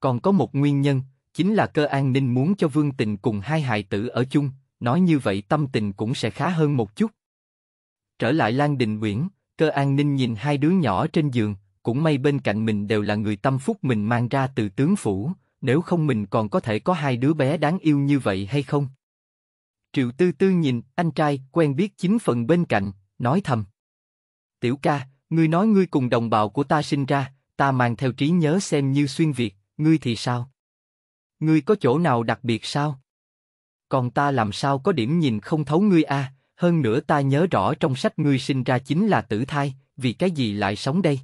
Còn có một nguyên nhân, chính là cơ an ninh muốn cho vương tình cùng hai hài tử ở chung, nói như vậy tâm tình cũng sẽ khá hơn một chút. Trở lại Lan Đình Uyển, cơ an ninh nhìn hai đứa nhỏ trên giường, cũng may bên cạnh mình đều là người tâm phúc mình mang ra từ tướng phủ, nếu không mình còn có thể có hai đứa bé đáng yêu như vậy hay không? Triệu Tư Tư nhìn, anh trai, quen biết chính phần bên cạnh, nói thầm. Tiểu ca, ngươi nói ngươi cùng đồng bào của ta sinh ra, ta mang theo trí nhớ xem như xuyên Việt, ngươi thì sao? Ngươi có chỗ nào đặc biệt sao? Còn ta làm sao có điểm nhìn không thấu ngươi a? hơn nữa ta nhớ rõ trong sách ngươi sinh ra chính là tử thai, vì cái gì lại sống đây?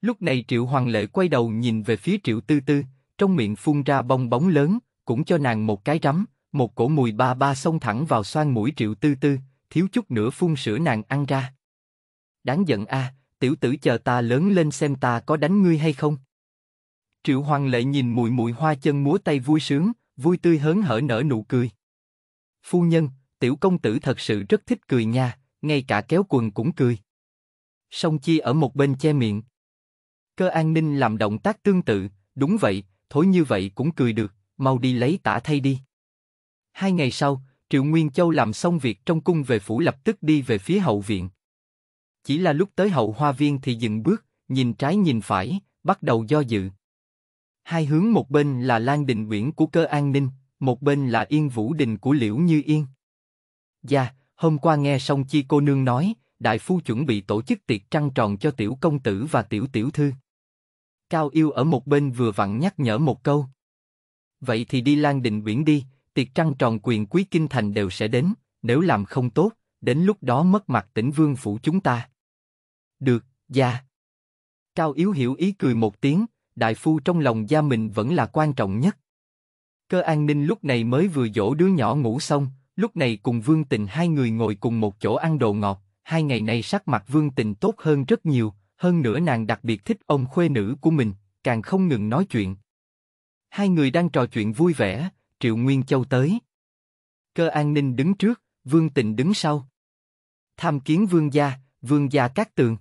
Lúc này Triệu Hoàng Lệ quay đầu nhìn về phía Triệu Tư Tư, trong miệng phun ra bong bóng lớn, cũng cho nàng một cái rắm, một cổ mùi ba ba xông thẳng vào xoan mũi triệu tư tư, thiếu chút nữa phun sữa nàng ăn ra. Đáng giận a, tiểu tử chờ ta lớn lên xem ta có đánh ngươi hay không. Triệu Hoàng Lệ nhìn mùi mùi hoa chân múa tay vui sướng, vui tươi hớn hở nở nụ cười. Phu nhân, tiểu công tử thật sự rất thích cười nha, ngay cả kéo quần cũng cười. Song Chi ở một bên che miệng. Cơ An Ninh làm động tác tương tự, đúng vậy, thối như vậy cũng cười được, mau đi lấy tả thay đi. Hai ngày sau, Triệu Nguyên Châu làm xong việc trong cung về phủ lập tức đi về phía hậu viện. Chỉ là lúc tới hậu hoa viên thì dừng bước, nhìn trái nhìn phải, bắt đầu do dự. Hai hướng một bên là Lan Đình Uyển của cơ an ninh, một bên là Yên Vũ Đình của Liễu Như Yên. Dạ, hôm qua nghe xong chi cô nương nói, đại phu chuẩn bị tổ chức tiệc trăng tròn cho tiểu công tử và tiểu tiểu thư. Cao Yêu ở một bên vừa vặn nhắc nhở một câu. Vậy thì đi Lan Định Biển đi, tiệc trăng tròn quyền quý kinh thành đều sẽ đến, nếu làm không tốt, đến lúc đó mất mặt tỉnh vương phủ chúng ta. Được, gia. Cao Yếu hiểu ý cười một tiếng, đại phu trong lòng gia mình vẫn là quan trọng nhất. Cơ an ninh lúc này mới vừa dỗ đứa nhỏ ngủ xong, lúc này cùng Vương Tình hai người ngồi cùng một chỗ ăn đồ ngọt, hai ngày nay sắc mặt Vương Tình tốt hơn rất nhiều, hơn nữa nàng đặc biệt thích ông khuê nữ của mình, càng không ngừng nói chuyện. Hai người đang trò chuyện vui vẻ, Triệu Nguyên Châu tới. Cơ An Ninh đứng trước, Vương Tịnh đứng sau. Tham kiến Vương gia, Vương gia các tường.